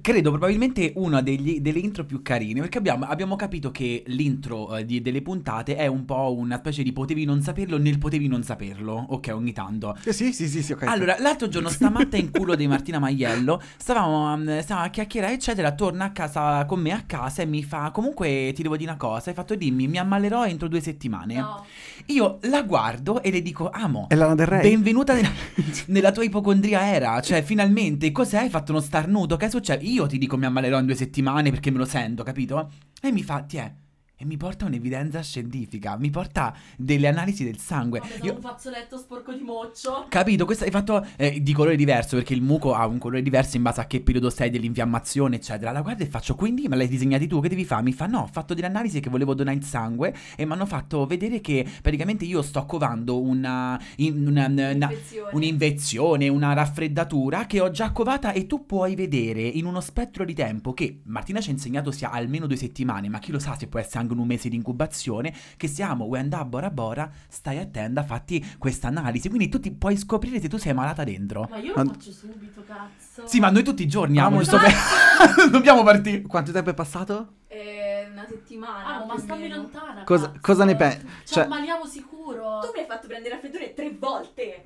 Credo probabilmente una degli, delle intro più carine, perché abbiamo, abbiamo capito che l'intro eh, di, delle puntate è un po' una specie di potevi non saperlo nel potevi non saperlo, ok, ogni tanto. Eh sì, sì, sì, sì, ok. Allora, l'altro giorno stamatta in culo di Martina Maiello, stavamo, mm, stavamo a chiacchierare, eccetera, torna a casa con me a casa e mi fa, comunque ti devo dire una cosa, hai fatto dimmi, mi ammalerò entro due settimane. No. Io la guardo e le dico, amo, è del Re. benvenuta nella, nella tua ipocondria era, cioè finalmente cos'è, hai fatto uno starnuto, che è successo? io ti dico mi ammalerò in due settimane perché me lo sento, capito? E mi fa, ti è e mi porta un'evidenza scientifica, mi porta delle analisi del sangue. Vabbè, Io... un fazzoletto sporco di moccio. Capito, questo hai fatto eh, di colore diverso, perché il muco ha un colore diverso in base a che periodo sei dell'infiammazione, eccetera. La guarda e faccio, quindi me l'hai disegnati tu, che devi fare? Mi fa, no, ho fatto delle analisi che volevo donare il sangue e mi hanno fatto vedere che praticamente io sto covando una, in, una, una, un'infezione, una raffreddatura che ho già covata e tu puoi vedere in uno spettro di tempo che Martina ci ha insegnato sia almeno due settimane, ma chi lo sa se può essere anche rimangono mese di incubazione, che siamo when andare Bora Bora, stai attenta, fatti questa analisi. Quindi tu ti puoi scoprire se tu sei malata dentro. Ma io lo faccio subito, cazzo. Sì, ma noi tutti i giorni amo, giusto per... Dobbiamo partire. Quanto tempo è passato? Eh una settimana. Ah, ma stammi lontana. Cosa, cosa ne pensi? Cioè, ammaliamo cioè- sicuro. Tu mi hai fatto prendere a raffreddore tre volte.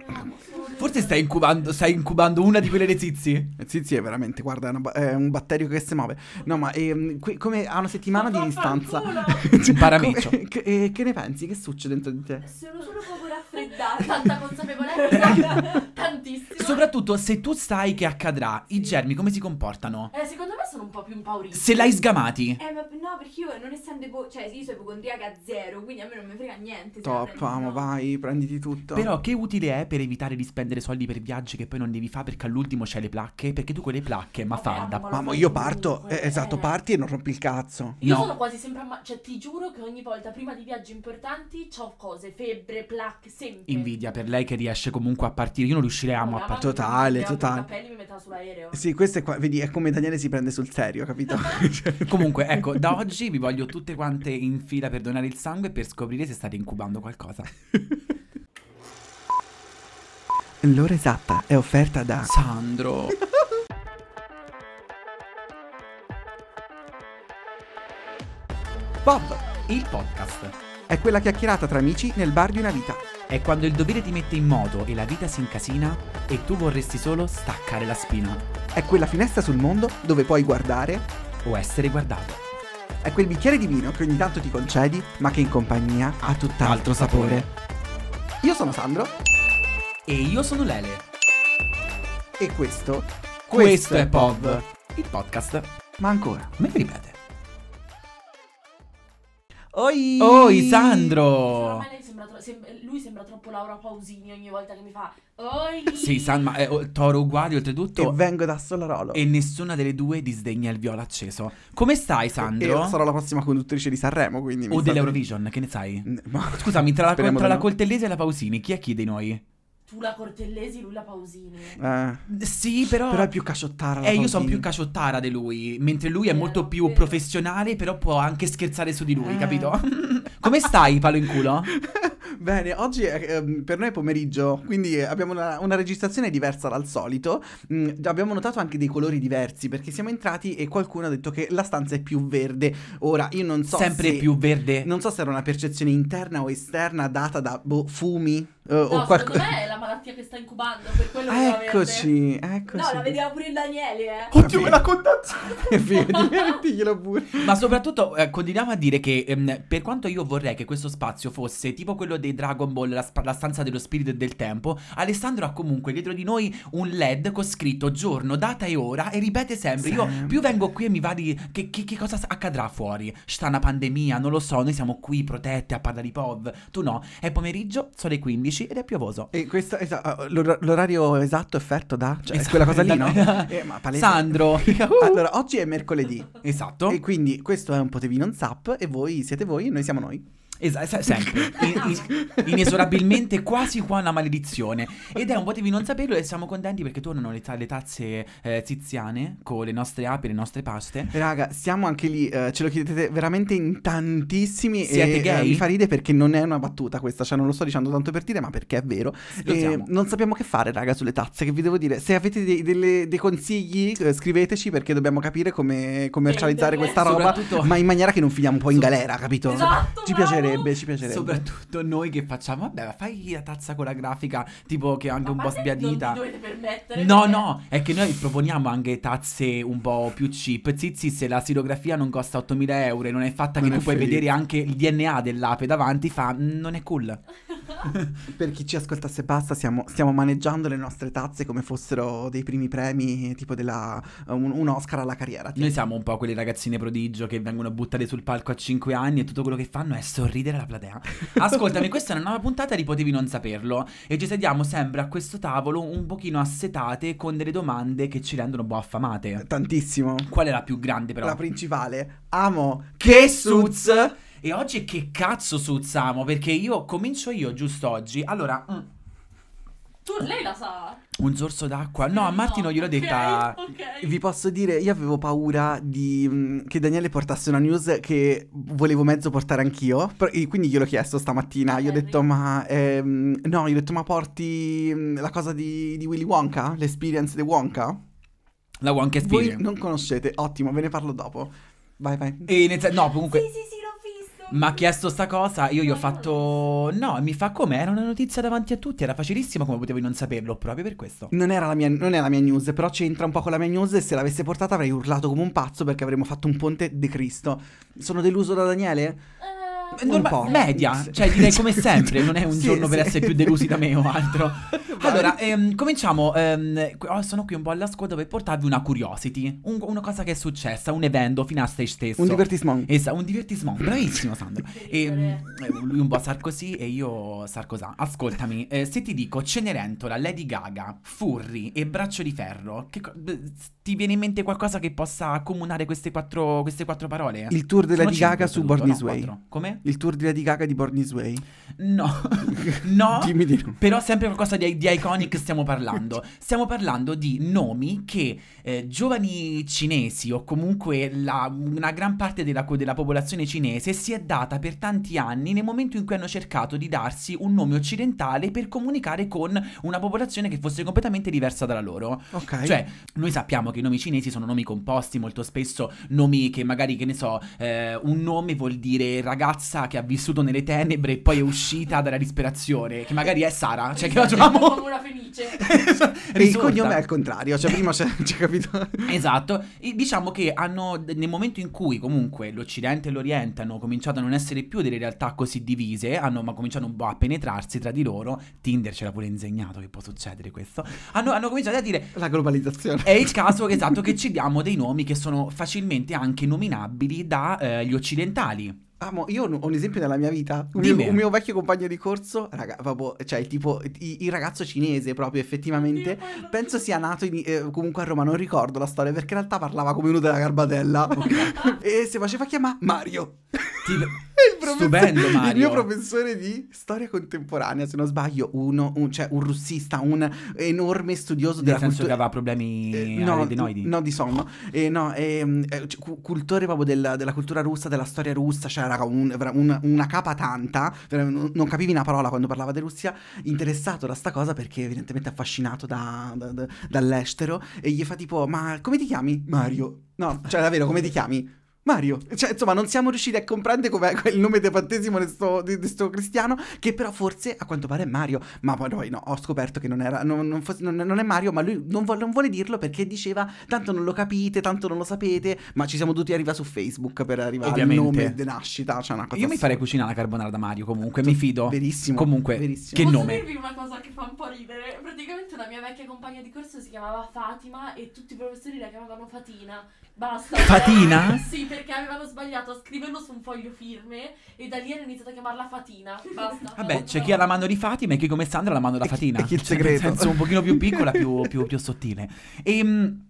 Forse stai incubando, stai incubando una di quelle dei zizi. Eh, zizi è veramente, guarda, è, una, è un batterio che si muove. No, ma ehm, qui, come a una settimana ma di distanza. Cioè, Paramiccio. che, eh, che ne pensi? Che succede dentro di te? Sono solo poco raffreddata. Tanta consapevolezza. tantissimo. Soprattutto se tu sai che accadrà, sì. i germi come si comportano? Eh, secondo me sono un po' più impauriti. Se l'hai sgamati. Eh, ma no, perché io non essendo ipo- cioè io sono ipocondriaca a zero, quindi a me non mi frega niente. Top, amo, no. vai, prenditi tutto. Però che utile è per evitare di spendere soldi per viaggi che poi non devi fare perché all'ultimo c'è le placche, perché tu quelle placche, ma fa da... Mamma, io parto, eh, esatto, parti e non rompi il cazzo. Io no. sono quasi sempre amma- cioè ti giuro che ogni volta prima di viaggi importanti ho cose, febbre, placche, sempre. Invidia per lei che riesce comunque a partire, io non riuscirei a partire. Totale, totale. I capelli mi metto sull'aereo. Sì, questo è qua, vedi, è come Daniele si prende sul serio, capito? Cioè, comunque, ecco, da oggi Oggi vi voglio tutte quante in fila per donare il sangue per scoprire se state incubando qualcosa. L'ora esatta è offerta da Sandro. Bob, il podcast. È quella chiacchierata tra amici nel bar di una vita. È quando il dovere ti mette in moto e la vita si incasina e tu vorresti solo staccare la spina. È quella finestra sul mondo dove puoi guardare o essere guardato. È quel bicchiere di vino che ogni tanto ti concedi, ma che in compagnia ha tutt'altro sapore. Io sono Sandro. E io sono Lele. E questo. Questo, questo è Pov, il podcast. Ma ancora, me lo ripete. Oi! Oi, Sandro! sembra tro- sem- lui sembra troppo Laura Pausini ogni volta che mi fa Oi! Sì, San, ma è eh, o- toro uguale oltretutto. E vengo da Solarolo. E nessuna delle due disdegna il viola acceso. Come stai, Sandro? Io sarò la prossima conduttrice di Sanremo, quindi... O dell'Eurovision, che ne sai? N- ma... Scusami, tra la, Speriamo tra la no. Coltellesi e la Pausini, chi è chi dei noi? tu la Cortellesi, lui la Pausini. Eh. Sì, però. Però è più caciottara. Eh, io sono più caciottara di lui. Mentre lui è eh, molto più professionale, però può anche scherzare su di lui, eh. capito? Come stai, palo in culo? Bene, oggi è, ehm, per noi è pomeriggio, quindi eh, abbiamo una, una registrazione diversa dal solito. Mm, abbiamo notato anche dei colori diversi perché siamo entrati e qualcuno ha detto che la stanza è più verde. Ora, io non so Sempre se, più verde. Non so se era una percezione interna o esterna data da boh, fumi eh, no, o qualcosa. Secondo me è la malattia che sta incubando per quello che Eccoci, eccoci. No, la vedeva pure il Daniele, eh. Oddio, me l'ha contagiata. pure. Ma soprattutto eh, continuiamo a dire che ehm, per quanto io vorrei che questo spazio fosse tipo quello dei Dragon Ball, la, la, stanza dello spirito e del tempo, Alessandro ha comunque dietro di noi un LED con scritto giorno, data e ora e ripete sempre, sempre. io più vengo qui e mi va di che, che, che cosa accadrà fuori? Sta una pandemia, non lo so, noi siamo qui protette a parlare di POV, tu no, è pomeriggio, sono le 15 ed è piovoso. E questo es ah, ah, l'orario esatto effetto da... Cioè, esatto, quella cosa lì, no? eh, Sandro! allora, oggi è mercoledì. Esatto. E quindi questo è un potevino un zap e voi siete voi e noi siamo noi. Esatto, sempre. inesorabilmente, quasi qua una maledizione. Ed è un di non saperlo e siamo contenti perché tornano le, ta- le tazze eh, tiziane con le nostre api, le nostre paste. Raga, siamo anche lì, eh, ce lo chiedete veramente in tantissimi. Siete e, eh, gay? eh, mi fa ridere perché non è una battuta questa, cioè non lo sto dicendo tanto per dire, ma perché è vero. E non sappiamo che fare, raga, sulle tazze, che vi devo dire. Se avete dei, delle- dei consigli, eh, scriveteci perché dobbiamo capire come commercializzare questa roba, ma in maniera che non finiamo po' in galera, capito? Esatto, Ci piacerebbe piacerebbe, ci piacerebbe. Soprattutto noi che facciamo, vabbè, ma fai la tazza con la grafica, tipo che è anche ma un po' sbiadita. Non dovete permettere. No, no, è che noi proponiamo anche tazze un po' più cheap. Zizi, se la stilografia non costa 8000 euro e non è fatta non che è tu puoi vedere anche il DNA dell'ape davanti, fa mm, non è cool. per chi ci ascoltasse basta, siamo, stiamo maneggiando le nostre tazze come fossero dei primi premi, tipo della, un, un, Oscar alla carriera. Tipo. Noi siamo un po' quelle ragazzine prodigio che vengono buttate sul palco a 5 anni e tutto quello che fanno è sorridere alla platea. Ascoltami, questa è una nuova puntata di Potevi non saperlo e ci sediamo sempre a questo tavolo un pochino assetate con delle domande che ci rendono un po' affamate. Tantissimo. Qual è la più grande però? La principale. Amo che suz e oggi che cazzo suzzamo? Perché io comincio io giusto oggi. Allora... Mm. Tu lei la sa. Un sorso d'acqua? No, a eh, Martino gliel'ho okay, detta. Okay. Vi posso dire, io avevo paura di, mm, che Daniele portasse una news che volevo mezzo portare anch'io. Però, quindi gliel'ho chiesto stamattina. io ho detto, ma ehm, no, io ho detto, ma porti mm, la cosa di, di Willy Wonka? L'experience di Wonka? La Wonka Experience. Voi non conoscete, ottimo, ve ne parlo dopo. Vai, vai. E inizia... No, comunque. sì, sì, sì mi ha chiesto sta cosa, io gli ho fatto no, mi fa come? Era una notizia davanti a tutti, era facilissimo come potevi non saperlo, proprio per questo. Non, era la mia, non è la mia news, però c'entra un po' con la mia news e se l'avesse portata avrei urlato come un pazzo perché avremmo fatto un ponte de Cristo. Sono deluso da Daniele? Eh norma- media, cioè direi come sempre, non è un sì, giorno sì. per essere più delusi da me o altro. Allora, ehm, cominciamo. Ehm, oh, sono qui un po' alla scoda per portarvi una curiosity, un- una cosa che è successa, un evento fino a se stesso. Un divertisement. Esatto, un divertisement, bravissimo Sandro. Ehm, e, eh, lui un po' Sarkozy e io Sarkozy. Ascoltami, eh, se ti dico Cenerentola, Lady Gaga, Furri e Braccio di Ferro, che, beh, ti viene in mente qualcosa che possa accomunare queste quattro, queste quattro parole? Il tour della Lady Gaga su Born This Way. Come? il tour di Lady Gaga di Born This Way? No, no, Dimmi di no. però sempre qualcosa di, di iconic stiamo parlando. Stiamo parlando di nomi che eh, giovani cinesi o comunque la, una gran parte della, della popolazione cinese si è data per tanti anni nel momento in cui hanno cercato di darsi un nome occidentale per comunicare con una popolazione che fosse completamente diversa dalla loro. Ok. Cioè, noi sappiamo che i nomi cinesi sono nomi composti, molto spesso nomi che magari, che ne so, eh, un nome vuol dire ragazzo ragazza che ha vissuto nelle tenebre e poi è uscita dalla disperazione, che magari è Sara, cioè che la esatto, giochiamo come una felice. Esatto. e il cognome è al contrario, cioè prima c'è, c'è capito. esatto, e diciamo che hanno nel momento in cui comunque l'Occidente e l'Oriente hanno cominciato a non essere più delle realtà così divise, hanno ma cominciato un po' a penetrarsi tra di loro, Tinder ce l'ha pure insegnato che può succedere questo. Hanno, hanno cominciato a dire la globalizzazione. È il caso esatto che ci diamo dei nomi che sono facilmente anche nominabili dagli eh, occidentali amo. Io ho un esempio nella mia vita. Un, mio, un mio, vecchio compagno di corso, raga, proprio, cioè il tipo, i, il ragazzo cinese proprio effettivamente. Penso sia nato in, eh, comunque a Roma, non ricordo la storia perché in realtà parlava come uno della garbatella. e si faceva chiamare Mario. Tipo. il, Stupendo, Mario. il mio professore di storia contemporanea, se non sbaglio, uno, un, cioè un russista, un enorme studioso Nel della senso cultura... che aveva problemi eh, no, no, di sonno. Ehm, eh, no, eh, cultore proprio della, della, cultura russa, della storia russa, cioè raga, un, un, una capa tanta, non capivi una parola quando parlava di Russia, interessato da sta cosa perché evidentemente affascinato da, da, da, dall'estero e gli fa tipo, ma come ti chiami? Mario. No, cioè davvero, come ti chiami? Mario, cioè insomma non siamo riusciti a comprendere com'è il nome di battesimo di questo, di, di sto, cristiano, che però forse a quanto pare è Mario, ma poi noi no, ho scoperto che non, era, non, non, fosse, non è Mario, ma lui non, vo- non, vuole dirlo perché diceva tanto non lo capite, tanto non lo sapete, ma ci siamo dovuti arrivare su Facebook per arrivare Ovviamente. al nome di nascita, cioè una cosa Io mi farei cucinare la carbonara da Mario comunque, mi fido. Verissimo. Comunque, verissimo. che Posso nome? Posso dirvi una cosa che fa un po' ridere? Praticamente la mia vecchia compagna di corso si chiamava Fatima e tutti i professori la chiamavano Fatina. Basta. Fatina? sì, perché avevano sbagliato a scriverlo su un foglio firme e da lì hanno iniziato a chiamarla Fatina. Basta. Vabbè, c'è chi ha la mano di Fatima e chi come Sandra ha la mano della Fatina. Chi, chi il segreto. Cioè, nel senso un pochino più piccola, più, più, più sottile. Ehm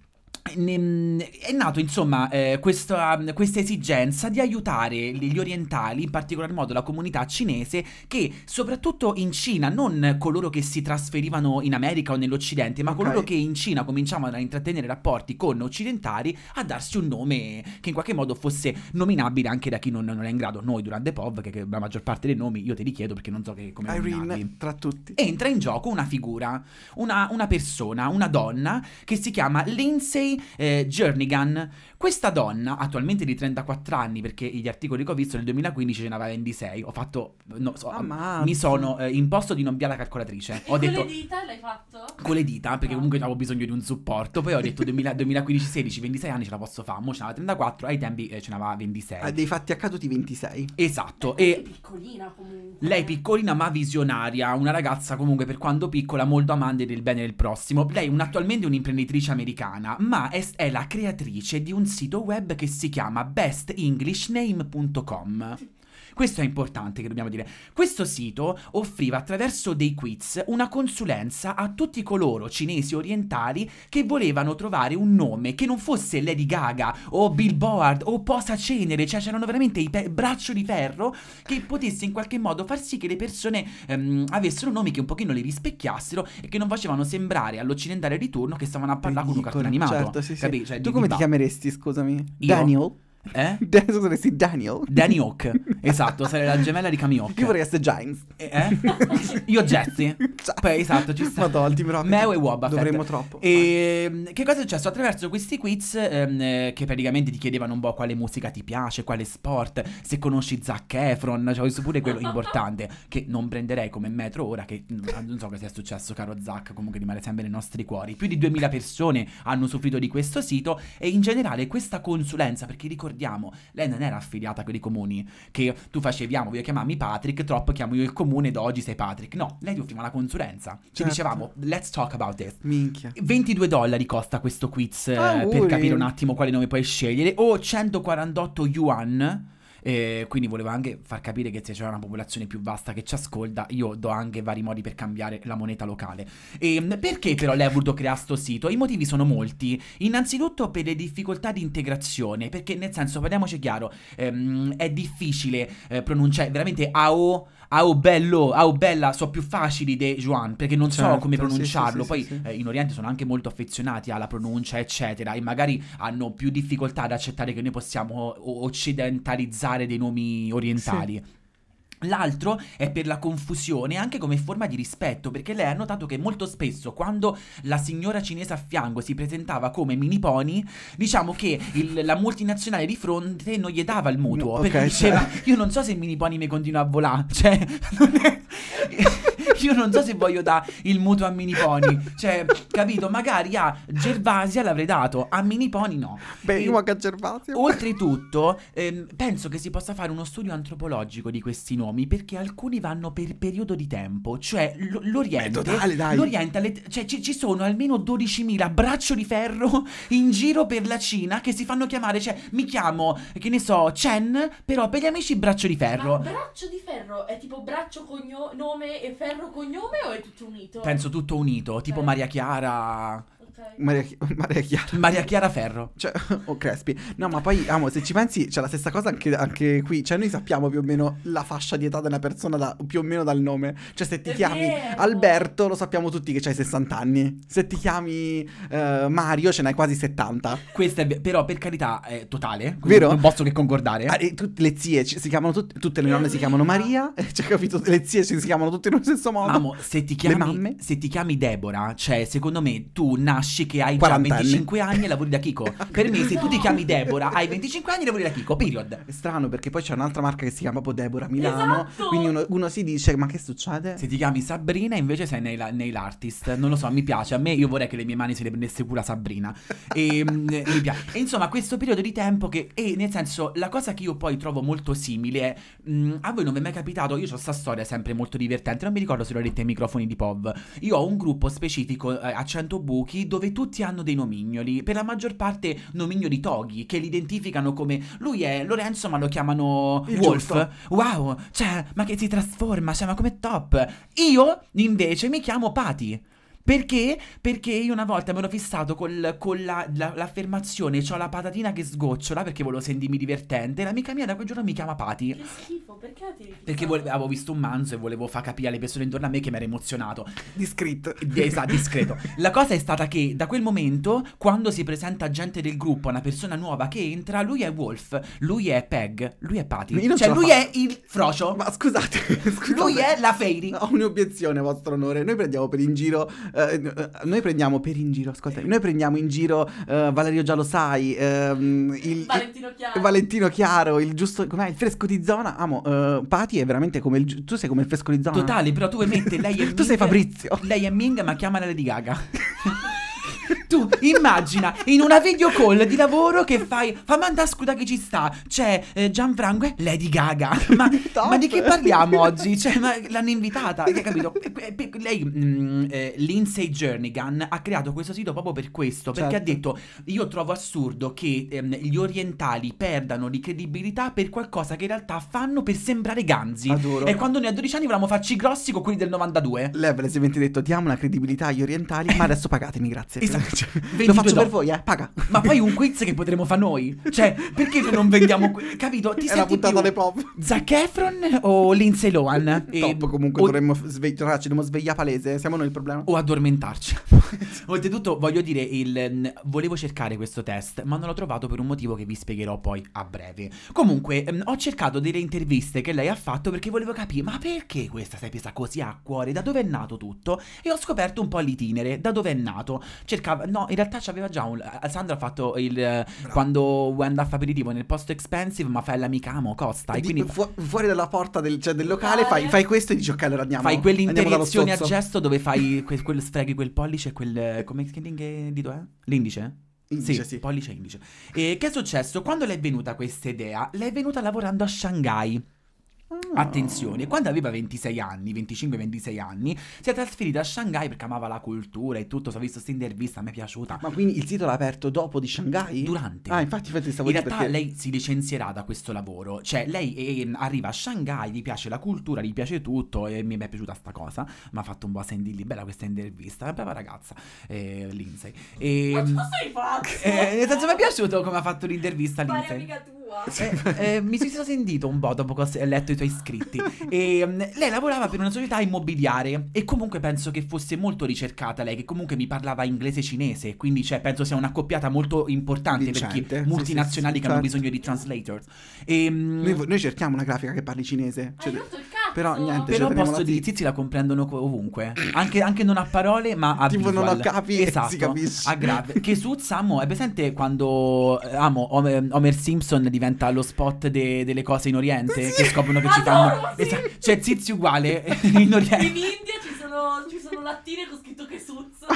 è nato insomma eh, questa, questa, esigenza di aiutare gli orientali, in particolar modo la comunità cinese, che soprattutto in Cina, non coloro che si trasferivano in America o nell'Occidente, ma okay. coloro che in Cina cominciavano a intrattenere rapporti con occidentali, a darsi un nome che in qualche modo fosse nominabile anche da chi non, non è in grado. Noi durante POV, che, che, la maggior parte dei nomi io te li chiedo perché non so che, come... Irene, tra tutti. Entra in gioco una figura, una, una persona, una donna che si chiama Lindsay eh, Jernigan. Questa donna, attualmente di 34 anni, perché gli articoli che ho visto nel 2015 ce n'aveva 26, ho fatto... No, so, ah, mi sono eh, imposto di non via la calcolatrice. E ho con detto, le dita l'hai fatto? Con le dita, perché no. Ah. comunque avevo bisogno di un supporto. Poi ho detto 2015-16, 26 anni ce la posso fare, mo ce n'aveva 34, ai tempi eh, ce n'aveva 26. Ha ah, dei fatti accaduti 26. Esatto. Lei e piccolina comunque. Lei eh. piccolina ma visionaria, una ragazza comunque per quando piccola molto amante del bene del prossimo. Lei un, attualmente un'imprenditrice americana, ma è, è la creatrice di un sito web che si chiama bestenglishName.com. Questo è importante che dobbiamo dire. Questo sito offriva attraverso dei quiz una consulenza a tutti coloro, cinesi orientali, che volevano trovare un nome che non fosse Lady Gaga o Billboard o Posa Cenere, cioè c'erano veramente i pe- braccio di ferro che potesse in qualche modo far sì che le persone ehm, avessero nomi che un pochino li rispecchiassero e che non facevano sembrare all'occidentale ritorno che stavano a parlare con un cartone animato. Certo, sì, sì. Cioè, tu come ti chiameresti, scusami? Io? Daniel? Eh? Adesso saresti Daniel. Danny Hawk. Esatto, sarei la gemella di Kami Hawk. Io vorrei essere Giants. Eh? eh? Io Jesse. Poi esatto, ci sta. Madonna, Team Rocket. Meo e Wobba. Dovremmo troppo. E ehm, che cosa è successo? Attraverso questi quiz ehm, eh, che praticamente ti chiedevano un po' quale musica ti piace, quale sport, se conosci Zac Efron, cioè questo pure quello importante che non prenderei come metro ora che mm, non so cosa sia successo caro Zac, comunque rimane sempre nei nostri cuori. Più di 2000 persone hanno soffrito di questo sito e in generale questa consulenza perché ricordiamo ricordiamo, lei non era affiliata a quei comuni che tu facevi, amo, voglio chiamarmi Patrick, troppo chiamo io il comune da oggi sei Patrick. No, lei ti offriva una consulenza. Ci certo. dicevamo, let's talk about this. Minchia. 22 dollari costa questo quiz ah, per capire un attimo quale nome puoi scegliere o 148 yuan eh, quindi volevo anche far capire che se c'è una popolazione più vasta che ci ascolta, io do anche vari modi per cambiare la moneta locale. E, perché però lei ha voluto creare questo sito? I motivi sono molti. Innanzitutto per le difficoltà di integrazione, perché nel senso, parliamoci chiaro, ehm, è difficile eh, pronunciare veramente AO Au bello, au bella, so più facili de Juan, perché non certo, so come pronunciarlo. Sì, Poi sì, eh, in Oriente sono anche molto affezionati alla pronuncia, eccetera, e magari hanno più difficoltà ad accettare che noi possiamo occidentalizzare dei nomi orientali. L'altro è per la confusione, anche come forma di rispetto, perché lei ha notato che molto spesso quando la signora cinese a fianco si presentava come mini pony, diciamo che il, la multinazionale di fronte non gli dava il mutuo, no, perché diceva cioè... io non so se il mini pony mi continua a volare, cioè non è... io non so se voglio dare il mutuo a Mini Pony. Cioè, capito? Magari a Gervasia l'avrei dato, a Mini Pony no. Beh, io a Gervasia. Oltretutto, ehm, penso che si possa fare uno studio antropologico di questi nomi perché alcuni vanno per periodo di tempo. Cioè, l- l'Oriente. Beh, totale, dai. L'Oriente, alle, cioè, ci, ci sono almeno 12.000 braccio di ferro in giro per la Cina che si fanno chiamare. Cioè, mi chiamo, che ne so, Chen, però per gli amici braccio di ferro. Ma braccio di ferro è tipo braccio cognome e ferro terro cognome o è tutto unito? Penso tutto unito, tipo eh. Maria Chiara, Okay. Maria, Maria, Chiara. Maria Chiara Ferro. Cioè, o oh, Crespi. No, ma poi, amo, se ci pensi, c'è la stessa cosa anche, anche, qui. Cioè, noi sappiamo più o meno la fascia di età della persona, da, più o meno dal nome. Cioè, se ti È chiami vero. Alberto, lo sappiamo tutti che c'hai 60 anni. Se ti chiami uh, Mario, ce n'hai quasi 70. Questa è però per carità è totale, vero? Non posso che concordare. Ah, tutte le zie si chiamano tut- tutte le nonne si chiamano Maria, eh, cioè capito, le zie si chiamano tutte nello stesso modo. Amo, se ti chiami, se ti chiami Deborah, cioè secondo me tu nasci nasci che hai già 25 anni. anni e lavori da Kiko. Per me, se tu ti chiami Deborah, hai 25 anni e lavori da Kiko, period. È strano perché poi c'è un'altra marca che si chiama Deborah Milano. Esatto. Quindi uno, uno, si dice: Ma che succede? Se ti chiami Sabrina, invece sei nei, nail, Non lo so, mi piace. A me io vorrei che le mie mani se le prendesse pure Sabrina. E, ehm, eh, mi piace. E insomma, questo periodo di tempo che. E nel senso, la cosa che io poi trovo molto simile è. Mh, mm, a voi non vi è mai capitato? Io ho sta storia sempre molto divertente. Non mi ricordo se l'ho detta ai microfoni di POV. Io ho un gruppo specifico eh, a 100 buchi dove tutti hanno dei nomignoli, per la maggior parte nomignoli toghi, che li identificano come lui è Lorenzo ma lo chiamano Il Wolf. Giusto. Wow, cioè, ma che si trasforma, cioè, ma come top. Io invece mi chiamo Pati. Perché? Perché io una volta mi ero fissato col, con la, la, l'affermazione, ho la patatina che sgocciola perché volevo sentirmi divertente. L'amica mia da quel giorno mi chiama Pati. Che schifo, perché ti Perché volevo, avevo visto un manzo e volevo far capire alle persone intorno a me che mi era emozionato. Discreto. Esatto, discreto. la cosa è stata che da quel momento, quando si presenta gente del gruppo, una persona nuova che entra, lui è Wolf, lui è Peg, lui è Pati. Cioè, lui fa... è il frocio. Ma scusate, scusate. Lui è la Fairy. Ho un'obiezione, vostro onore. Noi prendiamo per in giro eh, noi prendiamo per in giro, ascolta, noi prendiamo in giro eh, Valerio Giallo Sai, ehm, il, Valentino, Chiaro. Valentino Chiaro, il giusto, com'è, il fresco di zona, amo, eh, Pati è veramente come il, tu sei come il fresco di zona. Totale, però tu vuoi lei e Ming, Tu sei Fabrizio. Lei è Ming ma chiama Lady Gaga. Tu immagina in una video call di lavoro che fai fammi andare a scuda che ci sta. C'è eh, Gianfranco e Lady Gaga. Ma, ma, di che parliamo oggi? Cioè, ma l'hanno invitata. Hai capito? Lei, mm, eh, Lindsay Jernigan, ha creato questo sito proprio per questo. Perché certo. ha detto: Io trovo assurdo che ehm, gli orientali perdano di credibilità per qualcosa che in realtà fanno per sembrare ganzi. Adoro. E quando noi a 12 anni volevamo farci grossi con quelli del 92. Lei ha palesemente detto: Diamo la credibilità agli orientali, ma adesso pagatemi, grazie. Esatto. Cioè, lo faccio per voi, eh, paga. Ma poi un quiz che potremmo fare noi. Cioè, perché non vendiamo... Que- capito? Ti È senti più alle pop. Zac Efron o Lindsay Lohan? E- Top, ehm, comunque o- dovremmo svegli- dovremmo svegliare palese. Siamo noi il problema. O addormentarci. Oltretutto, voglio dire, il, volevo cercare questo test, ma non l'ho trovato per un motivo che vi spiegherò poi a breve. Comunque, ho cercato delle interviste che lei ha fatto perché volevo capire, ma perché questa sei presa così a cuore? Da dove è nato tutto? E ho scoperto un po' l'itinere, da dove è nato. Cercava, no, in realtà c'aveva già un... Alessandro ha fatto il... Bravo. Quando vuoi andare aperitivo nel posto expensive, ma fai l'amica l'amicamo, costa. E, e quindi... Fu- fuori dalla porta del, cioè, del locale, Fai, fai, questo e dici ok, allora andiamo. Fai quell'interazione a gesto dove fai que- quel, sfreghi quel pollice quel... come che dito è? Eh? L'indice? Indice, sì, sì, pollice indice. E che è successo? Quando le è venuta questa idea? Le è venuta lavorando a Shanghai. Ah. Attenzione, quando aveva 26 anni, 25-26 anni, si è trasferita a Shanghai perché amava la cultura e tutto, si è visto questa intervista, a me è piaciuta. Ma quindi il sito l'ha aperto dopo di Shanghai? Durante. Ah, infatti, infatti stavo In realtà perché... lei si licenzierà da questo lavoro, cioè lei eh, arriva a Shanghai, gli piace la cultura, gli piace tutto e mi è piaciuta sta cosa, mi ha fatto un po' a sentirli, bella questa intervista, brava ragazza, eh, Lindsay. E, Ma tu ehm, sei pazzo! Eh, nel senso mi è piaciuto come ha fatto l'intervista Lindsay. Pare amica tua tua. Eh, eh, mi ci sono sentito un po' dopo che ho letto i tuoi scritti. e, ehm, lei lavorava per una società immobiliare e comunque penso che fosse molto ricercata lei, che comunque mi parlava inglese e cinese, quindi cioè, penso sia una coppiata molto importante per perché multinazionali sì, sì, che certo. hanno bisogno di translators. E, ehm, noi, noi, cerchiamo una grafica che parli cinese. Cioè, però niente, però cioè, posso dire, i tizi la comprendono ovunque, anche, anche, non a parole, ma a tipo visual. non lo capi esatto, si capisce. A grave. Che su Samo è presente quando eh, amo Homer Simpson diventa lo spot de- delle cose in Oriente sì. che scoprono che Adoro, ci fanno. Sì. Esa- cioè, Zizi uguale in Oriente. In India ci sono, ci sono lattine con scritto che suzzo.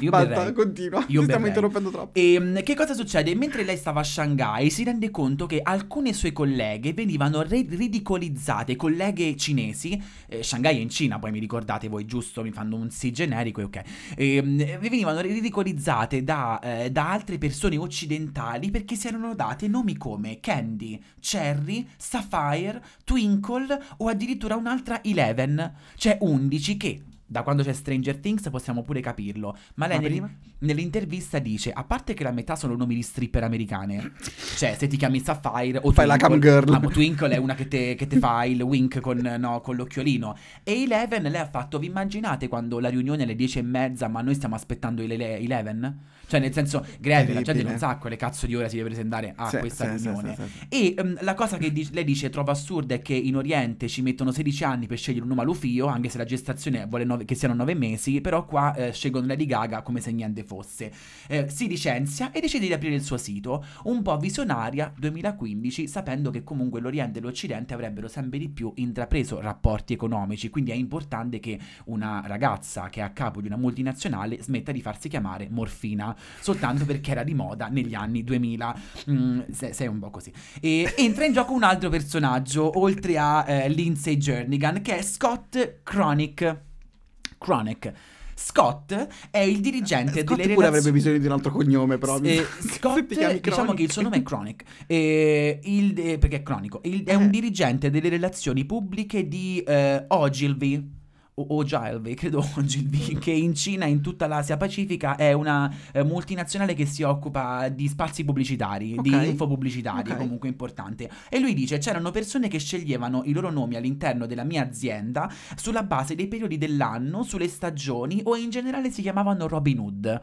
Io Basta, berrei. continua. Io Ti stiamo interrompendo troppo. E, ehm, che cosa succede? Mentre lei stava a Shanghai, si rende conto che alcune sue colleghe venivano re- ridicolizzate, colleghe cinesi. Eh, Shanghai è in Cina, poi mi ricordate voi, giusto? Mi fanno un sì generico e ok. Ehm, venivano ridicolizzate da, eh, da altre persone occidentali perché si erano date nomi come Candy, Cherry, Sapphire, Twinkle o addirittura un'altra Eleven, cioè 11 che da quando c'è Stranger Things possiamo pure capirlo. Ma lei Ma nel, nell'intervista dice: a parte che la metà sono nomi di stripper americane, cioè se ti chiami Sapphire o fai Twinkle, la cam girl. La, Twinkle è una che te, che te fa il wink con, no, con, l'occhiolino. E Eleven lei ha fatto: vi immaginate quando la riunione è alle 10 e mezza, ma noi stiamo aspettando Eleven? Cioè, nel senso, greve, la gente non sa quale cazzo di ora si deve presentare a sì, questa riunione. Sì, sì, e um, la cosa che dic- lei dice, trova assurda, è che in Oriente ci mettono 16 anni per scegliere un uomo Lufio, anche se la gestazione vuole nove- che siano 9 mesi, però qua eh, scelgono Lady Gaga come se niente fosse. Eh, si licenzia e decide di aprire il suo sito, un po' visionaria, 2015, sapendo che comunque l'Oriente e l'Occidente avrebbero sempre di più intrapreso rapporti economici, quindi è importante che una ragazza che è a capo di una multinazionale smetta di farsi chiamare morfina soltanto perché era di moda negli anni 2000. Mm, sei, sei, un po' così. E entra in gioco un altro personaggio, oltre a eh, Lindsay Jernigan, che è Scott Chronic. Chronic. Scott è il dirigente eh, Scott delle pure relaz- avrebbe bisogno di un altro cognome, però. Eh, Scott, diciamo che il suo nome è Chronic, eh, il, eh, perché è cronico. Il, è un eh. dirigente delle relazioni pubbliche di eh, Ogilvy o Ogilvy, credo Ogilvy, che in Cina e in tutta l'Asia Pacifica è una eh, multinazionale che si occupa di spazi pubblicitari, okay. di info pubblicitari, okay. comunque importante. E lui dice c'erano persone che sceglievano i loro nomi all'interno della mia azienda sulla base dei periodi dell'anno, sulle stagioni o in generale si chiamavano Robin Hood.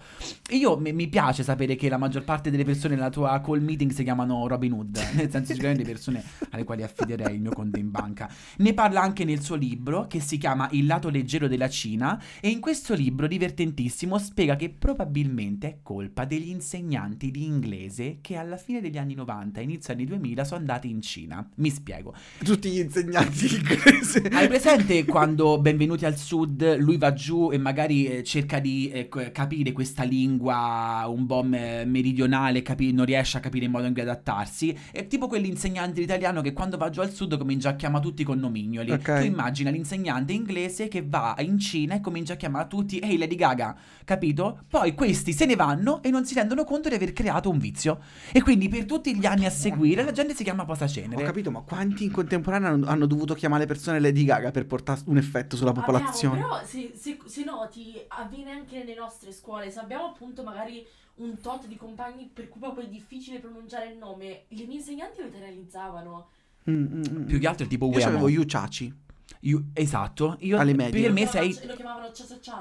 Io mi, mi piace sapere che la maggior parte delle persone nella tua call meeting si chiamano Robin Hood, nel senso che sono le persone alle quali affiderei il mio conto in banca. Ne parla anche nel suo libro che si chiama Il lato mercato leggero della Cina e in questo libro divertentissimo spiega che probabilmente è colpa degli insegnanti di inglese che alla fine degli anni 90 inizio anni 2000 sono andati in Cina. Mi spiego. Tutti gli insegnanti di inglese. Hai presente quando Benvenuti al Sud lui va giù e magari eh, cerca di eh, capire questa lingua un po' meridionale, capi- non riesce a capire in modo in cui adattarsi? È tipo quell'insegnante italiano che quando va giù al sud comincia a chiamare tutti con nomignoli. Okay. Tu immagina l'insegnante inglese che va in Cina e comincia a chiamare tutti Ehi Lady Gaga, capito? Poi questi se ne vanno e non si rendono conto di aver creato un vizio. E quindi per tutti gli anni a seguire la gente si chiama posacenere. Ho capito, ma quanti in contemporanea hanno, hanno dovuto chiamare persone Lady Gaga per portare un effetto sulla popolazione? Abbiamo, però se, se, se noti avviene anche nelle nostre scuole, se abbiamo appunto magari un tot di compagni per cui proprio è difficile pronunciare il nome, le mie insegnanti lo italianizzavano. Mm, mm, mm. Più che altro è tipo Io avevo Yuchachi You, esatto, io, alle medie. Per me lo sei. Lo chiamavano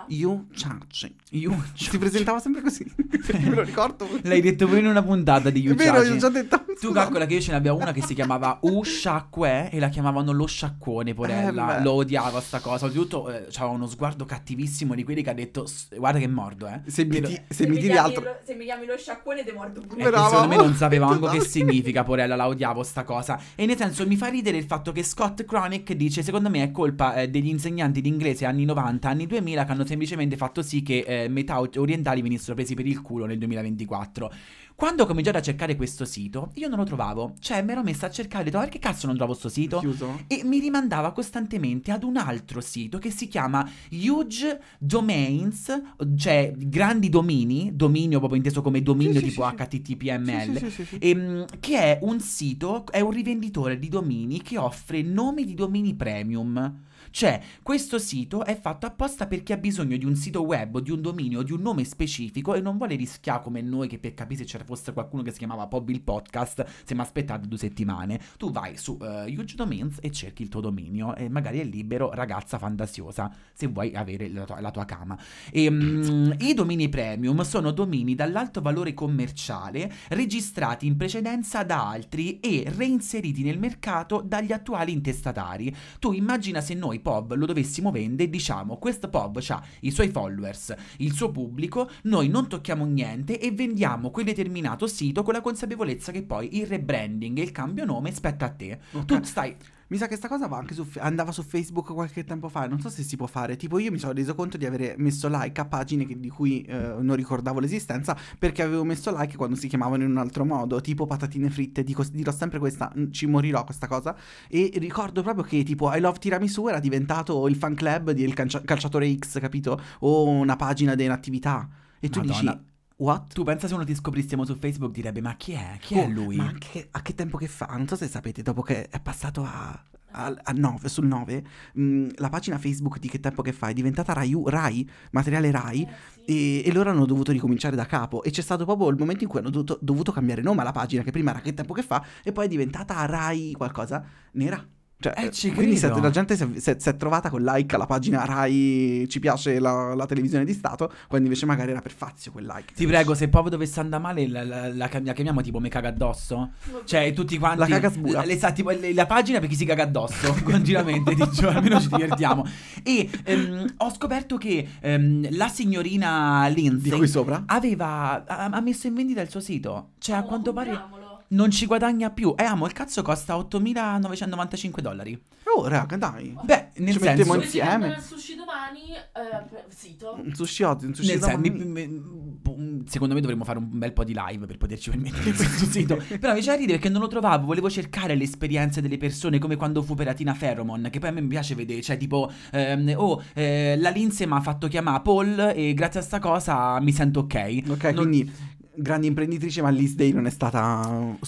Io Ciacci. Io Si presentava sempre così. me lo ricordo. L'hai detto pure in una puntata di You Ciacci. vero, io già detto. Tu calcola che io ce n'avevo una che si chiamava U Sciacque e la chiamavano lo sciacquone, porella. Eh, lo odiava sta cosa. Oltretutto eh, c'aveva uno sguardo cattivissimo di quelli che ha detto guarda che mordo, eh. Se mi, ti, se se mi, mi chiami, altro... lo, se mi chiami lo sciacquone ti mordo pure. Eh, secondo me non sapeva neanche che significa, porella, la odiavo sta cosa. E nel senso mi fa ridere il fatto che Scott Chronic dice secondo me è colpa eh, degli insegnanti di inglese anni 90, anni 2000 che hanno semplicemente fatto sì che eh, metà orientali venissero presi per il culo nel 2024. Quando ho cominciato a cercare questo sito, io non lo trovavo. Cioè, mi ero messa a cercare, ho detto, perché cazzo non trovo questo sito? Chiuso. E mi rimandava costantemente ad un altro sito che si chiama Huge Domains, cioè grandi domini, dominio proprio inteso come dominio sì, tipo sì, HTTPML, sì, ehm, che è un sito, è un rivenditore di domini che offre nomi di domini premium. Cioè, questo sito è fatto apposta per chi ha bisogno di un sito web, di un dominio, di un nome specifico e non vuole rischiare come noi che per capire se c'era fosse qualcuno che si chiamava Pobby il podcast, siamo aspettati due settimane. Tu vai su uh, Huge Domains e cerchi il tuo dominio e magari è libero ragazza fantasiosa se vuoi avere la tua, la tua cama. E, um, I domini premium sono domini dall'alto valore commerciale registrati in precedenza da altri e reinseriti nel mercato dagli attuali intestatari. Tu immagina se noi noi POV lo dovessimo vendere diciamo questo POV ha i suoi followers, il suo pubblico, noi non tocchiamo niente e vendiamo quel determinato sito con la consapevolezza che poi il rebranding e il cambio nome spetta a te. Okay. Tu stai mi sa che questa cosa va anche su, andava su Facebook qualche tempo fa, non so se si può fare. Tipo io mi sono reso conto di avere messo like a pagine che, di cui eh, non ricordavo l'esistenza perché avevo messo like quando si chiamavano in un altro modo, tipo patatine fritte, dico, dirò sempre questa, mm, ci morirò questa cosa. E ricordo proprio che tipo I Love Tiramisu era diventato il fan club del calciatore X, capito? O una pagina di dell'attività. E tu Madonna. dici What? Tu pensa se uno ti scoprissimo su Facebook direbbe ma chi è? Chi oh, è lui? Ma che, a che tempo che fa? Non so se sapete, dopo che è passato a, a, 9, sul 9, mm, la pagina Facebook di Che Tempo Che Fa è diventata Rai, Rai materiale Rai, eh, e, e, loro hanno dovuto ricominciare da capo. E c'è stato proprio il momento in cui hanno dovuto, dovuto cambiare nome alla pagina, che prima era Che Tempo Che Fa, e poi è diventata Rai qualcosa nera. Cioè, eh, eh, ci quindi se, la gente si è, trovata con like alla pagina Rai ci piace la, la, televisione di Stato, quando invece magari era per Fazio quel like. Ti prego, se proprio dovesse andare male, la, la, la chiamiamo tipo me caga addosso. Cioè, tutti quanti. La caga sbura. Le, sa, tipo, le, la pagina per chi si caga addosso continuamente, dicevo, almeno ci divertiamo. E ehm, ho scoperto che ehm, la signorina Lindsay di qui sopra? aveva ha, ha, messo in vendita il suo sito. Cioè, oh, a quanto pare non ci guadagna più. Eh, amo, il cazzo costa 8.995 dollari. Oh, raga, dai. Beh, nel ci senso... mettiamo insieme. Se sushi domani, eh, sito. Un sushi oggi, un sushi nel domani. Sen- boh, mm, secondo me dovremmo fare un bel po' di live per poterci permettere questo sito. Però mi c'è a ridere perché non lo trovavo, volevo cercare le esperienze delle persone, come quando fu per Atina Feromon, che poi a me mi piace vedere, cioè tipo, ehm, oh, eh, la Linse mi ha fatto chiamare Paul e grazie a sta cosa mi sento ok. Ok, non... quindi grande imprenditrice, ma Liz Day non è stata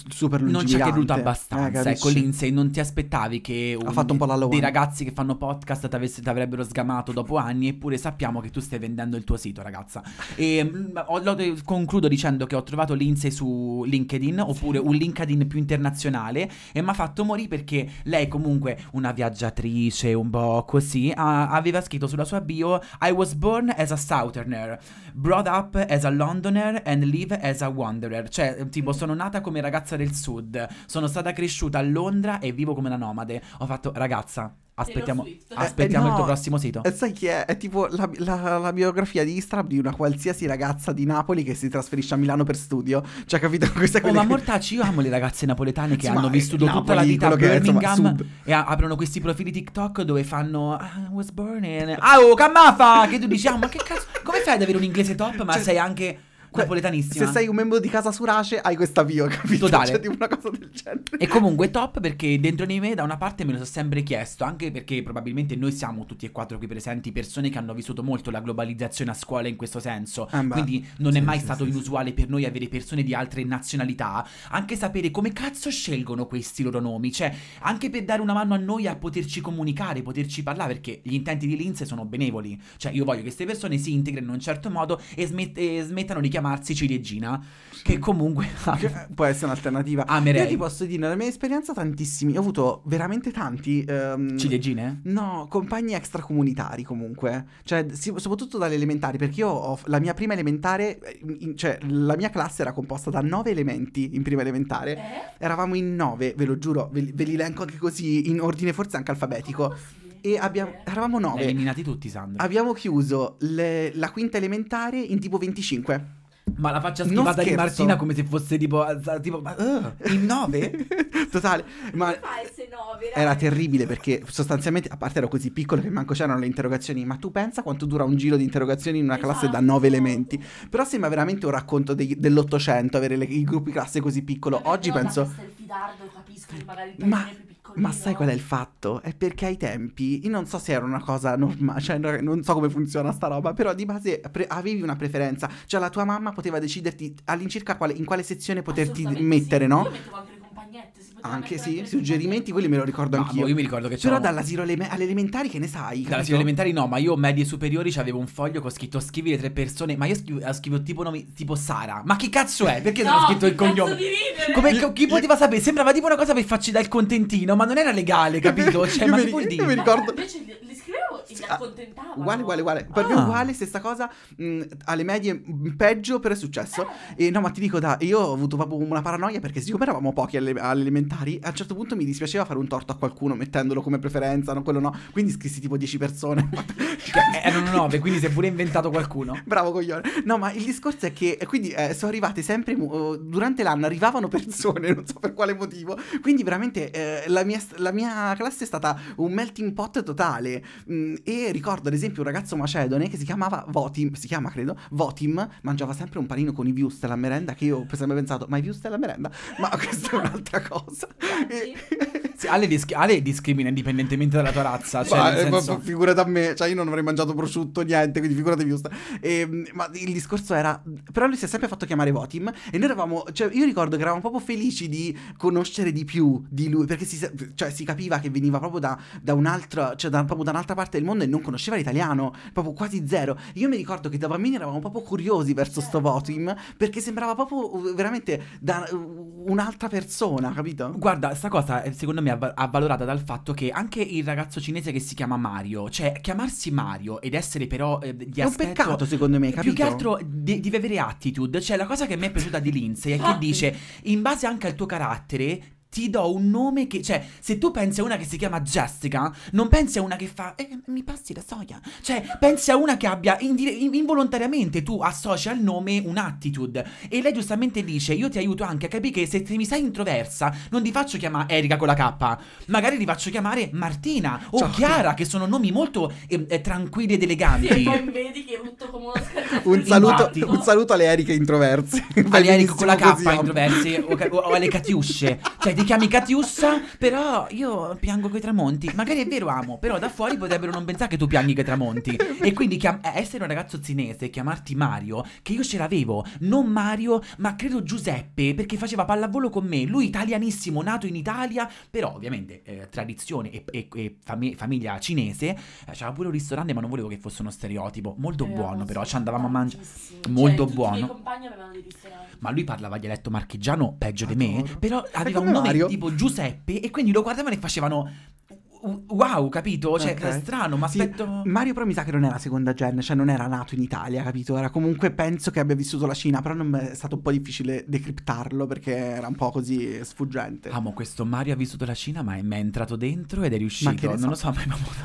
super lungimirante. Non ci è creduta eh, abbastanza. Eh, ecco, Lindsay, non ti aspettavi che un, ha fatto un po la dei ragazzi che fanno podcast ti avrebbero sgamato dopo anni, eppure sappiamo che tu stai vendendo il tuo sito, ragazza. E mm, ho, lo, concludo dicendo che ho trovato Lindsay su LinkedIn, oppure un LinkedIn più internazionale, e mi ha fatto morire perché lei comunque, una viaggiatrice, un po' così, a, aveva scritto sulla sua bio I was born as a southerner, brought up as a londoner and live as a wanderer, cioè eh, tipo mm. sono nata come ragazza del sud, sono stata cresciuta a Londra e vivo come una nomade. Ho fatto ragazza, aspettiamo, eh, aspettiamo eh, no. il tuo prossimo sito. E sai chi è? È tipo la, la, la biografia di Instagram di una qualsiasi ragazza di Napoli che si trasferisce a Milano per studio. Cioè, capito? Questa è oh, ma che... Mortacci, io amo le ragazze napoletane che hanno vissuto Napoli, tutta la vita a Birmingham insomma, e aprono questi profili TikTok dove fanno ah, I was burning. Ah, oh, cammafa! Che tu diciamo, ma che cazzo? Come fai ad avere un inglese top ma cioè... sei anche que- napoletanissima. Se sei un membro di casa surace, hai questa via, capito? Totale. Cioè, tipo una cosa del genere. E comunque top perché dentro di me, da una parte, me lo so sempre chiesto, anche perché probabilmente noi siamo tutti e quattro qui presenti persone che hanno vissuto molto la globalizzazione a scuola in questo senso. Ah, Quindi non sì, è mai sì, stato sì, inusuale per noi avere persone di altre nazionalità, anche sapere come cazzo scelgono questi loro nomi, cioè anche per dare una mano a noi a poterci comunicare, poterci parlare, perché gli intenti di Linz sono benevoli. Cioè io voglio che queste persone si integrino in un certo modo e, smet- e smettano di chiamare chiamarsi ciliegina, sì. che comunque può essere un'alternativa. Amerei. Ah, io ti posso dire, nella mia esperienza tantissimi, ho avuto veramente tanti um, ciliegine? No, compagni extracomunitari comunque, cioè si, soprattutto dalle elementari, perché io ho la mia prima elementare, eh, in, cioè la mia classe era composta da nove elementi in prima elementare. Eh? Eravamo in nove, ve lo giuro, ve, ve li elenco anche così in ordine forse anche alfabetico. Oh, sì e abbiamo, eravamo nove. Eliminati tutti, Sandro. Abbiamo chiuso le, la quinta elementare in tipo 25. Ma la faccia schifata di Martina come se fosse tipo. Eh, tipo ma, uh, il 9? Totale. Ma era terribile perché sostanzialmente, a parte ero così piccolo che manco c'erano le interrogazioni. Ma tu pensa quanto dura un giro di interrogazioni in una esatto. classe da 9 esatto. elementi? Però sembra veramente un racconto dei, dell'Ottocento avere le, i gruppi classe così piccolo. Oggi penso. Il fidardo, capisco, magari il ma... più piccolo ma sai qual è il fatto? È perché ai tempi, io non so se era una cosa normale, cioè non so come funziona sta roba, però di base pre- avevi una preferenza, cioè la tua mamma poteva deciderti all'incirca quale, in quale sezione poterti mettere, sì. no? Io mettevo anche le compagnette anche sì, suggerimenti quelli me lo ricordo no, anch'io. io mi ricordo che c'era. Però dall'asilo alle, alle elementari che ne sai? Dall'asilo elementari no, ma io medie superiori c'avevo un foglio con scritto scrivi le tre persone, ma io scrivo, eh, scrivo tipo nomi tipo Sara. Ma che cazzo è? Perché non ho scritto il cognome? Come io, chi poteva sapere? Sembrava tipo una cosa per farci dal contentino, ma non era legale, capito? Cioè, io ma mi, che vuol dire? Io mi ricordo. invece sì, ah, accontentavano. Uguale, uguale, uguale. Per ah. me uguale, stessa cosa. Mh, mm, alle medie, mh, mm, peggio, però è successo. Eh. E no, ma ti dico, da, io ho avuto proprio una paranoia perché siccome eravamo pochi alle, alle, elementari, a un certo punto mi dispiaceva fare un torto a qualcuno mettendolo come preferenza, no, quello no. Quindi scrissi tipo 10 persone. cioè, eh, erano 9, quindi si è pure inventato qualcuno. Bravo, coglione. No, ma il discorso è che, eh, quindi eh, sono arrivate sempre, uh, durante l'anno arrivavano persone, non so per quale motivo. Quindi veramente eh, la, mia, la mia classe è stata un melting pot totale. Mm, e ricordo ad esempio un ragazzo macedone che si chiamava Votim, si chiama credo, Votim, mangiava sempre un panino con i viust alla merenda che io ho sempre pensato, ma i viust alla merenda? Ma questa è un'altra cosa. Sì. Sì, Ale, disc- Ale discrimina indipendentemente dalla tua razza. Cioè, eh, ma, senso... ma, figurati a me, cioè io non avrei mangiato prosciutto, niente, quindi figuratevi. Sta... E, ehm, ma il discorso era, però lui si è sempre fatto chiamare Votim e noi eravamo, cioè io ricordo che eravamo proprio felici di conoscere di più di lui, perché si, cioè, si capiva che veniva proprio da, da un'altra, cioè da, proprio da un'altra parte del mondo e non conosceva l'italiano, proprio quasi zero. Io mi ricordo che da bambini eravamo proprio curiosi verso sto certo. Votim, perché sembrava proprio uh, veramente da uh, un'altra persona, capito? Guarda, sta cosa eh, secondo me è avval- avvalorata dal fatto che anche il ragazzo cinese che si chiama Mario, cioè chiamarsi Mario ed essere però eh, di aspetto... È un peccato secondo me, capito? Più che altro de- deve avere attitude, cioè la cosa che mi è piaciuta di Lindsay è che dice in base anche al tuo carattere ti do un nome che. Cioè, se tu pensi a una che si chiama Jessica, non pensi a una che fa. Eh, eh mi passi la soia. Cioè, pensi a una che abbia. involontariamente tu associ al nome un'attitude. E lei giustamente dice: Io ti aiuto anche a capire che se, mi sei introversa, non ti faccio chiamare Erika con la K. Magari ti faccio chiamare Martina o Ciao. Chiara, che sono nomi molto ehm, eh, tranquilli ed eleganti. e poi vedi che tutto comodo. un, saluto, un saluto alle Erika introverse. Alle Erika con la K così, introverse o, o alle Catiusce. Cioè, ti chiami Catiussa, però io piango coi tramonti. Magari è vero, amo, però da fuori potrebbero non pensare che tu pianghi coi tramonti. E quindi chiam- eh, essere un ragazzo zinese e chiamarti Mario, che io ce l'avevo, non Mario, ma credo Giuseppe, perché faceva pallavolo con me. Lui italianissimo, nato in Italia, però ovviamente eh, tradizione e, e, e fami- famiglia cinese. Eh, c'era pure un ristorante, ma non volevo che fosse uno stereotipo. Molto eh, buono, però ci andavamo a mangiare. Molto cioè, buono. I miei compagni avevano dei ristoranti ma lui parlava dialetto marchigiano peggio ah, di me, però aveva un nome Mario. tipo Giuseppe e quindi lo guardavano e facevano wow, capito? Cioè, okay. è strano, ma sì, Mario però mi sa che non era seconda gen, cioè non era nato in Italia, capito? Era comunque, penso che abbia vissuto la Cina, però è stato un po' difficile decriptarlo perché era un po' così sfuggente. Amo, ah, questo Mario ha vissuto la Cina, ma è, ma è entrato dentro ed è riuscito, ma che non so. lo so,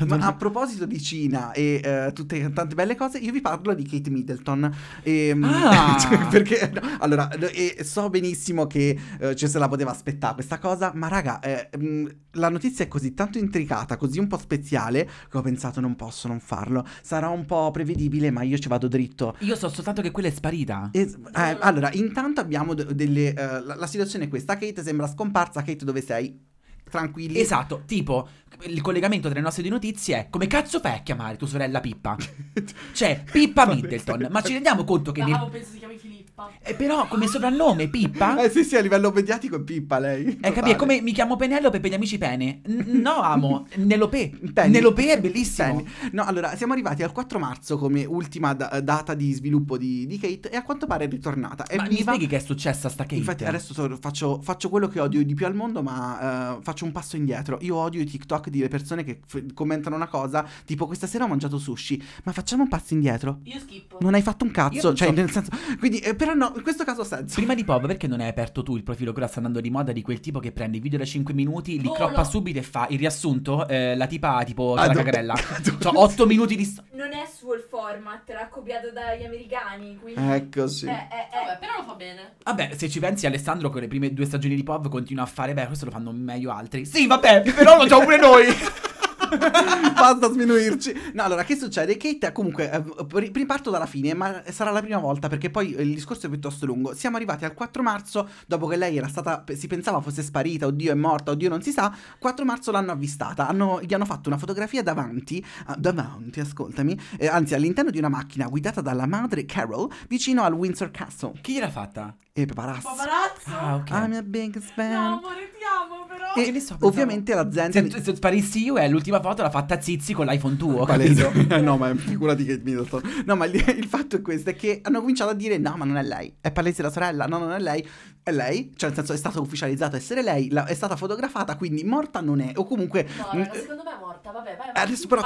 ma, ma a proposito di Cina e uh, tutte tante belle cose, io vi parlo di Kate Middleton. E, ehm, ah. Cioè, perché, no, allora, e so benissimo che uh, eh, ci cioè, se la poteva aspettare questa cosa, ma raga, eh, mm, la notizia è così tanto intrigante complicata, così un po' speciale, che ho pensato non posso non farlo. Sarà un po' prevedibile, ma io ci vado dritto. Io so soltanto che quella è sparita. E, eh, allora, intanto abbiamo d- delle... Uh, la, la situazione è questa, Kate sembra scomparsa, Kate dove sei? tranquilli. Esatto, tipo il collegamento tra le nostre due notizie è come cazzo fai a chiamare tua sorella Pippa? cioè, Pippa Middleton, ma ci rendiamo conto che... No, nel... penso si chiami Filippa. Pippa. Eh, però come soprannome, Pippa? Eh sì, sì, a livello mediatico è Pippa lei. Eh, capì? È come mi chiamo Penelope per gli amici pene. no, amo. Nelope. Penny. Nelope è bellissimo. Penny. No, allora, siamo arrivati al 4 marzo come ultima da- data di sviluppo di, di, Kate e a quanto pare è ritornata. È ma viva. mi spieghi che è successa sta Kate? Infatti adesso so, faccio, faccio, quello che odio di più al mondo, ma uh, faccio un passo indietro. Io odio i TikTok delle persone che f- commentano una cosa, tipo questa sera ho mangiato sushi, ma facciamo un passo indietro. Io schippo. Non hai fatto un cazzo, cioè so. nel senso... Quindi, eh, per però no, in questo caso ha senso. Prima di Pop, perché non hai aperto tu il profilo che ora sta andando di moda di quel tipo che prende i video da 5 minuti, li oh, croppa no. subito e fa il riassunto? Eh, la tipa tipo ah, la do- cagarella. Ah, do- cioè, 8 minuti di storia. Non è suo il format, l'ha copiato dagli americani. Quindi... Ecco sì. Eh, eh, eh. Vabbè, però lo fa bene. Vabbè, se ci pensi, Alessandro con le prime due stagioni di Pop continua a fare, beh, questo lo fanno meglio altri. Sì, vabbè, però lo facciamo pure noi. Basta sminuirci. No, allora, che succede? Kate, comunque, eh, riparto dalla fine, ma sarà la prima volta perché poi il discorso è piuttosto lungo. Siamo arrivati al 4 marzo, dopo che lei era stata, si pensava fosse sparita, oddio è morta, oddio non si sa. 4 marzo l'hanno avvistata, hanno, gli hanno fatto una fotografia davanti, ah, davanti, ascoltami, eh, anzi all'interno di una macchina guidata dalla madre Carol vicino al Windsor Castle. Chi gliel'ha fatta? e Paparazzo. Paparazzo? Ah, ok. I'm a big fan. No, amore, ti amo, però. E Io so, ovviamente l'azienda... Se, se sparissi io è eh, l'ultima foto l'ha fatta Zizi con l'iPhone tuo, capito? Eh, no, ma figurati che mi dato. No, ma il, il, fatto è questo, è che hanno cominciato a dire no, ma non è lei, è palese la sorella, no, non è lei è lei, cioè nel senso è stata ufficializzata essere lei, la, è stata fotografata, quindi morta non è, o comunque... No, mm, raga, secondo me è morta, vabbè, vai, vai. Eh, adesso però,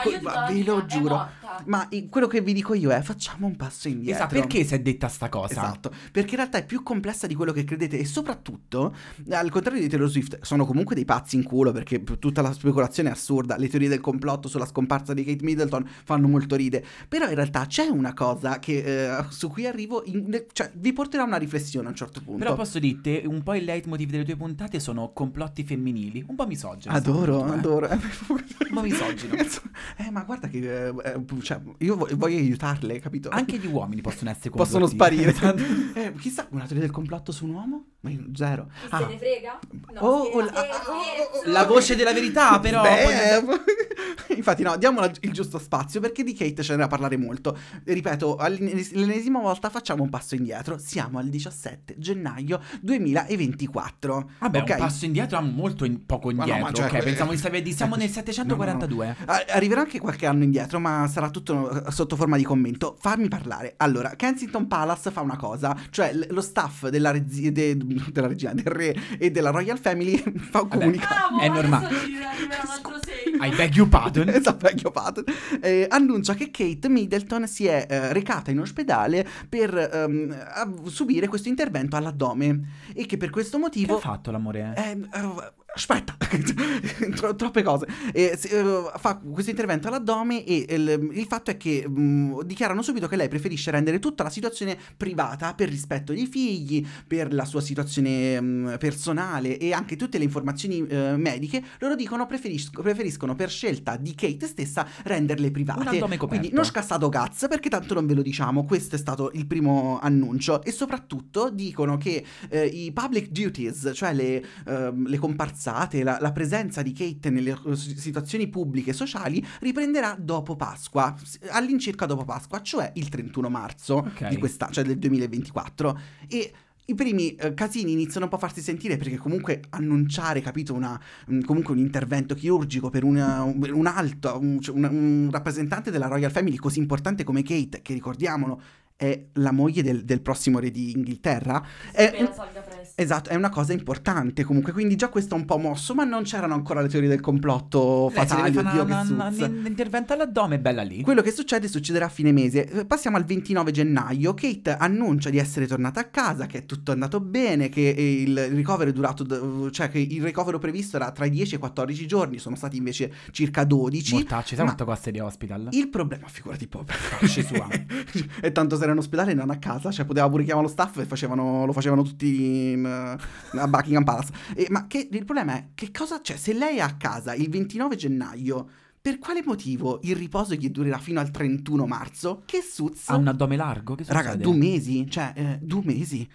ve lo giuro, ma quello che vi dico io è facciamo un passo indietro. Esatto, perché si è detta sta cosa? Esatto, perché in realtà è più complessa di quello che credete e soprattutto, al contrario di Taylor Swift, sono comunque dei pazzi in culo perché tutta la speculazione è assurda, le teorie del complotto sulla scomparsa di Kate Middleton fanno molto ride, però in realtà c'è una cosa che, eh, su cui arrivo, in, cioè vi porterà una riflessione a un certo punto. Però posso dire scritte, un po' il leitmotiv delle tue puntate sono complotti femminili, un po' misogino. Adoro, eh. adoro. un po' misogino. Eh, ma guarda che eh, cioè, io voglio aiutarle, capito? Anche gli uomini possono essere complotti. Possono sparire. eh, chissà, una teoria del complotto su un uomo? zero. Chi ah. Se ne frega? No, oh, oh, la, oh, oh, la, voce della verità, però. Beh, Infatti, no, diamo la, il giusto spazio perché di Kate ce n'era a parlare molto. Ripeto, all'ennesima volta facciamo un passo indietro. Siamo al 17 gennaio 2024. Vabbè, okay? un passo indietro, molto in, poco indietro. Ma no, ma cioè, ok, certo. pensiamo di sapere di siamo nel 742. No, no, Arriverà anche qualche anno indietro, ma sarà tutto eh, sotto forma di commento. Fammi parlare. Allora, Kensington Palace fa una cosa, cioè l- lo staff della, rezi- de- della regina del re e della Royal Family fa un comunicato. È normale. Arriverà un altro i beg your pardon. esatto, beg your pardon. Eh, annuncia che Kate Middleton si è eh, recata in ospedale per ehm, subire questo intervento all'addome e che per questo motivo... Che ha fatto l'amore? Ehm, eh, aspetta, Tro- troppe cose. E, se, uh, fa questo intervento all'addome e il, il fatto è che mh, mm, dichiarano subito che lei preferisce rendere tutta la situazione privata per rispetto dei figli, per la sua situazione mh, mm, personale e anche tutte le informazioni uh, mediche. Loro dicono preferis- preferiscono per scelta di Kate stessa renderle private. Un addome coperto. Quindi non scassato cazzo perché tanto non ve lo diciamo, questo è stato il primo annuncio e soprattutto dicono che uh, i public duties, cioè le, ehm, le comparse ammazzate, la, la presenza di Kate nelle eh, situazioni pubbliche e sociali riprenderà dopo Pasqua, all'incirca dopo Pasqua, cioè il 31 marzo okay. di quest'anno, cioè del 2024. E i primi eh, casini iniziano un po' a farsi sentire perché comunque annunciare, capito, una, mm, comunque un intervento chirurgico per una, un, un, alto, un, cioè un, un, rappresentante della Royal Family così importante come Kate, che ricordiamolo è la moglie del, del prossimo re di Inghilterra, è, Esatto, è una cosa importante comunque, quindi già questo è un po' mosso, ma non c'erano ancora le teorie del complotto fatali, L'intervento all'addome è bella lì. Quello che succede succederà a fine mese. Eh, passiamo al 29 gennaio, Kate annuncia di essere tornata a casa, che è tutto andato bene, che eh, il ricovero è durato, cioè che il ricovero previsto era tra i 10 e i 14 giorni, sono stati invece circa 12. Mortacci, sai quanto costa di hospital? Il problema, figurati povero. sua. e tanto se era in ospedale non a casa, cioè poteva pure chiamare lo staff e facevano, lo facevano tutti... In, eh, a Buckingham Palace. E, ma che, il problema è che cosa c'è? Se lei è a casa il 29 gennaio, per quale motivo il riposo gli durerà fino al 31 marzo? Che suzza! Ha un addome largo? Che succede? due mesi, cioè, eh, due mesi.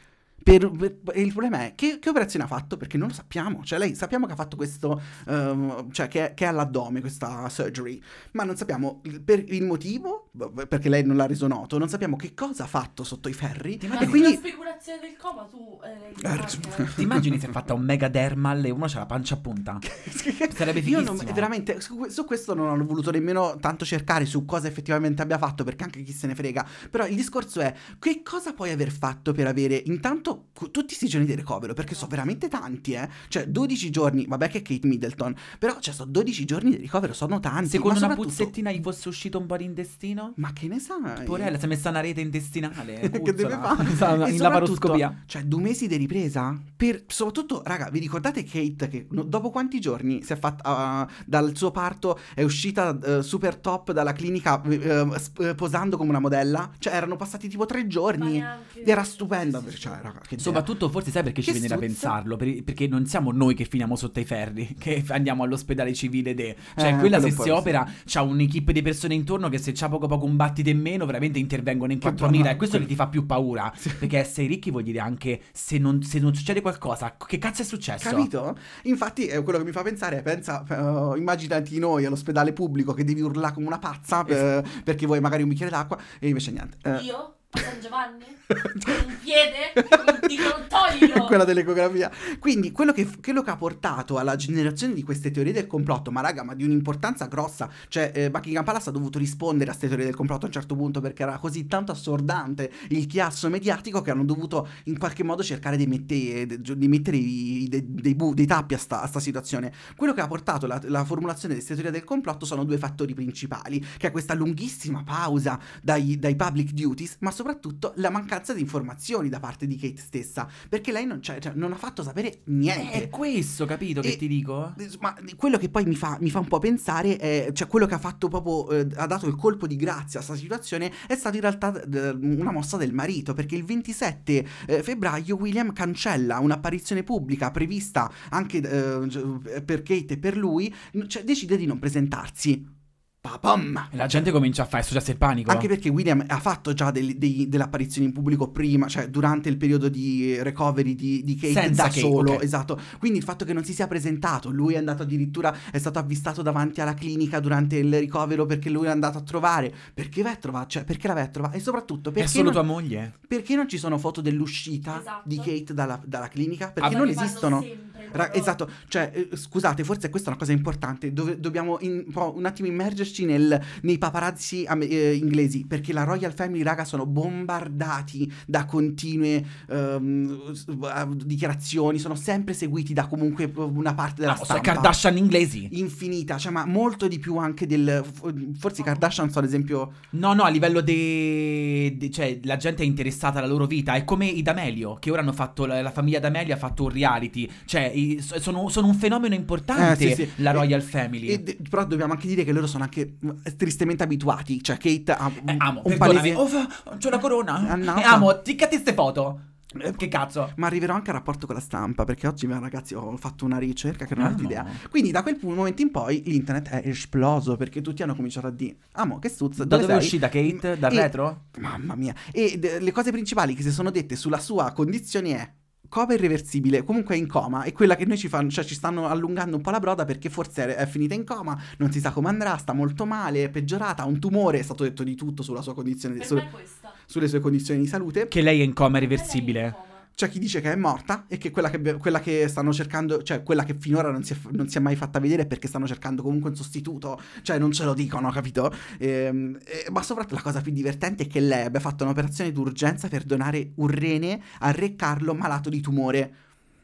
Per, per, il problema è che, che, operazione ha fatto perché non lo sappiamo. Cioè, lei sappiamo che ha fatto questo, um, cioè che, che è all'addome questa surgery, ma non sappiamo il, per il motivo Boh, boh, perché lei non l'ha reso noto, non sappiamo che cosa ha fatto sotto i ferri. Ti immagini, e una speculazione del coma tu eh, eh Ti immagini se è fatta un mega dermal e uno c'ha la pancia a punta? Sarebbe fighissimo. Io non, veramente su, su, questo non ho voluto nemmeno tanto cercare su cosa effettivamente abbia fatto perché anche chi se ne frega, però il discorso è che cosa puoi aver fatto per avere intanto tutti questi giorni di ricovero? perché sono veramente tanti, eh? Cioè 12 giorni, vabbè che è Kate Middleton, però cioè sono 12 giorni di ricovero, sono tanti. Se con una puzzettina gli fosse uscito un po' intestino? Esatto. Ma che ne sai? Porella, si è messa una rete intestinale. che deve fare? In laparoscopia. Cioè, due mesi di ripresa? Per, soprattutto, raga, vi ricordate Kate che no, dopo quanti giorni si è fatta uh, dal suo parto, è uscita uh, super top dalla clinica uh, sp- eh, posando come una modella? Cioè, erano passati tipo tre giorni. Era stupenda. Sì, sì, cioè, raga, soprattutto, forse sai perché che ci viene da pensarlo? Per, perché non siamo noi che finiamo sotto i ferri, che andiamo all'ospedale civile de... Cioè, eh, quella se si opera, c'ha un'equipe di persone intorno che se c'ha poco poco proprio combattite in meno, veramente intervengono in 4.000 e questo che ti fa più paura. Sì. Perché essere ricchi vuol dire anche se non, se non, succede qualcosa, che cazzo è successo? Capito? Infatti eh, quello che mi fa pensare è, pensa, uh, immaginati noi all'ospedale pubblico che devi urlare come una pazza per, esatto. Eh, perché vuoi magari un bicchiere d'acqua e invece niente. Eh. Io? San Giovanni? un piede? Dicono toglilo! Quella dell'ecografia. Quindi quello che, quello che, ha portato alla generazione di queste teorie del complotto, ma raga, ma di un'importanza grossa, cioè eh, Buckingham Palace ha dovuto rispondere a queste teorie del complotto a un certo punto perché era così tanto assordante il chiasso mediatico che hanno dovuto in qualche modo cercare di mettere, di mettere i, dei, dei, bu, dei, tappi a questa situazione. Quello che ha portato la, la formulazione di queste teorie del complotto sono due fattori principali, che è questa lunghissima pausa dai, dai public duties, ma soprattutto soprattutto la mancanza di informazioni da parte di Kate stessa, perché lei non, cioè, cioè non ha fatto sapere niente. Eh, è questo, capito, che ti dico? Ma quello che poi mi fa, mi fa un po' pensare, è, cioè quello che ha fatto proprio, eh, ha dato il colpo di grazia a questa situazione, è stata in realtà d- una mossa del marito, perché il 27 eh, febbraio William cancella un'apparizione pubblica prevista anche eh, per Kate e per lui, cioè decide di non presentarsi. Papam. La gente comincia a fare, è successo il panico. Anche perché William ha fatto già del, dei, delle apparizioni in pubblico prima, cioè durante il periodo di recovery di, di Kate Senza da Kate, solo, okay. esatto. Quindi il fatto che non si sia presentato, lui è andato addirittura, è stato avvistato davanti alla clinica durante il ricovero perché lui è andato a trovare. Perché vai a trovare? Cioè, perché la vai a trovare? E soprattutto perché... È solo non, tua moglie. Perché non ci sono foto dell'uscita esatto. di Kate dalla, dalla clinica? Perché ah, non esistono. Sempre Ra- esatto, esatto. cioè, eh, scusate, forse questa è una cosa importante. Dove, dobbiamo in, un attimo immergerci nel, nei paparazzi am- eh, inglesi, perché la Royal Family, raga, sono bombardati da continue ehm, dichiarazioni, sono sempre seguiti da comunque una parte della ah, stampa. Kardashian inglesi. Infinita, cioè, ma molto di più anche del... Forse i Kardashian sono ad esempio... No, no, a livello di... De... cioè, la gente è interessata alla loro vita. È come i D'Amelio, che ora hanno fatto... La, la famiglia D'Amelio ha fatto un reality. Cioè, i sono, sono, un fenomeno importante, eh, sì, sì. la Royal e, Family. E, però dobbiamo anche dire che loro sono anche mm, tristemente abituati. Cioè, Kate ha eh, amo, un palese... Oh, c'ho la corona. Annata. Eh, eh, amo, ticcate ste foto. Eh, che cazzo? Ma arriverò anche al rapporto con la stampa, perché oggi, ragazzi, ho fatto una ricerca che non avevo idea. Quindi da quel momento in poi l'internet è esploso, perché tutti hanno cominciato a dire, amo, che stuzza, da dove è uscita Kate? Mm, Dal e... retro? Mamma mia. E le cose principali che si sono dette sulla sua condizione è Coma irreversibile, comunque è in coma, e quella che noi ci fanno, cioè ci stanno allungando un po' la broda perché forse è finita in coma, non si sa come andrà, sta molto male, è peggiorata, ha un tumore, è stato detto di tutto sulla sua condizione, su, sulle sue condizioni di salute. Che lei è in coma irreversibile c'è chi dice che è morta e che quella che, quella che stanno cercando, cioè quella che finora non si, è, non si, è, mai fatta vedere perché stanno cercando comunque un sostituto, cioè non ce lo dicono, capito? E, ehm, e, ma soprattutto la cosa più divertente è che lei abbia fatto un'operazione d'urgenza per donare un rene a Re Carlo malato di tumore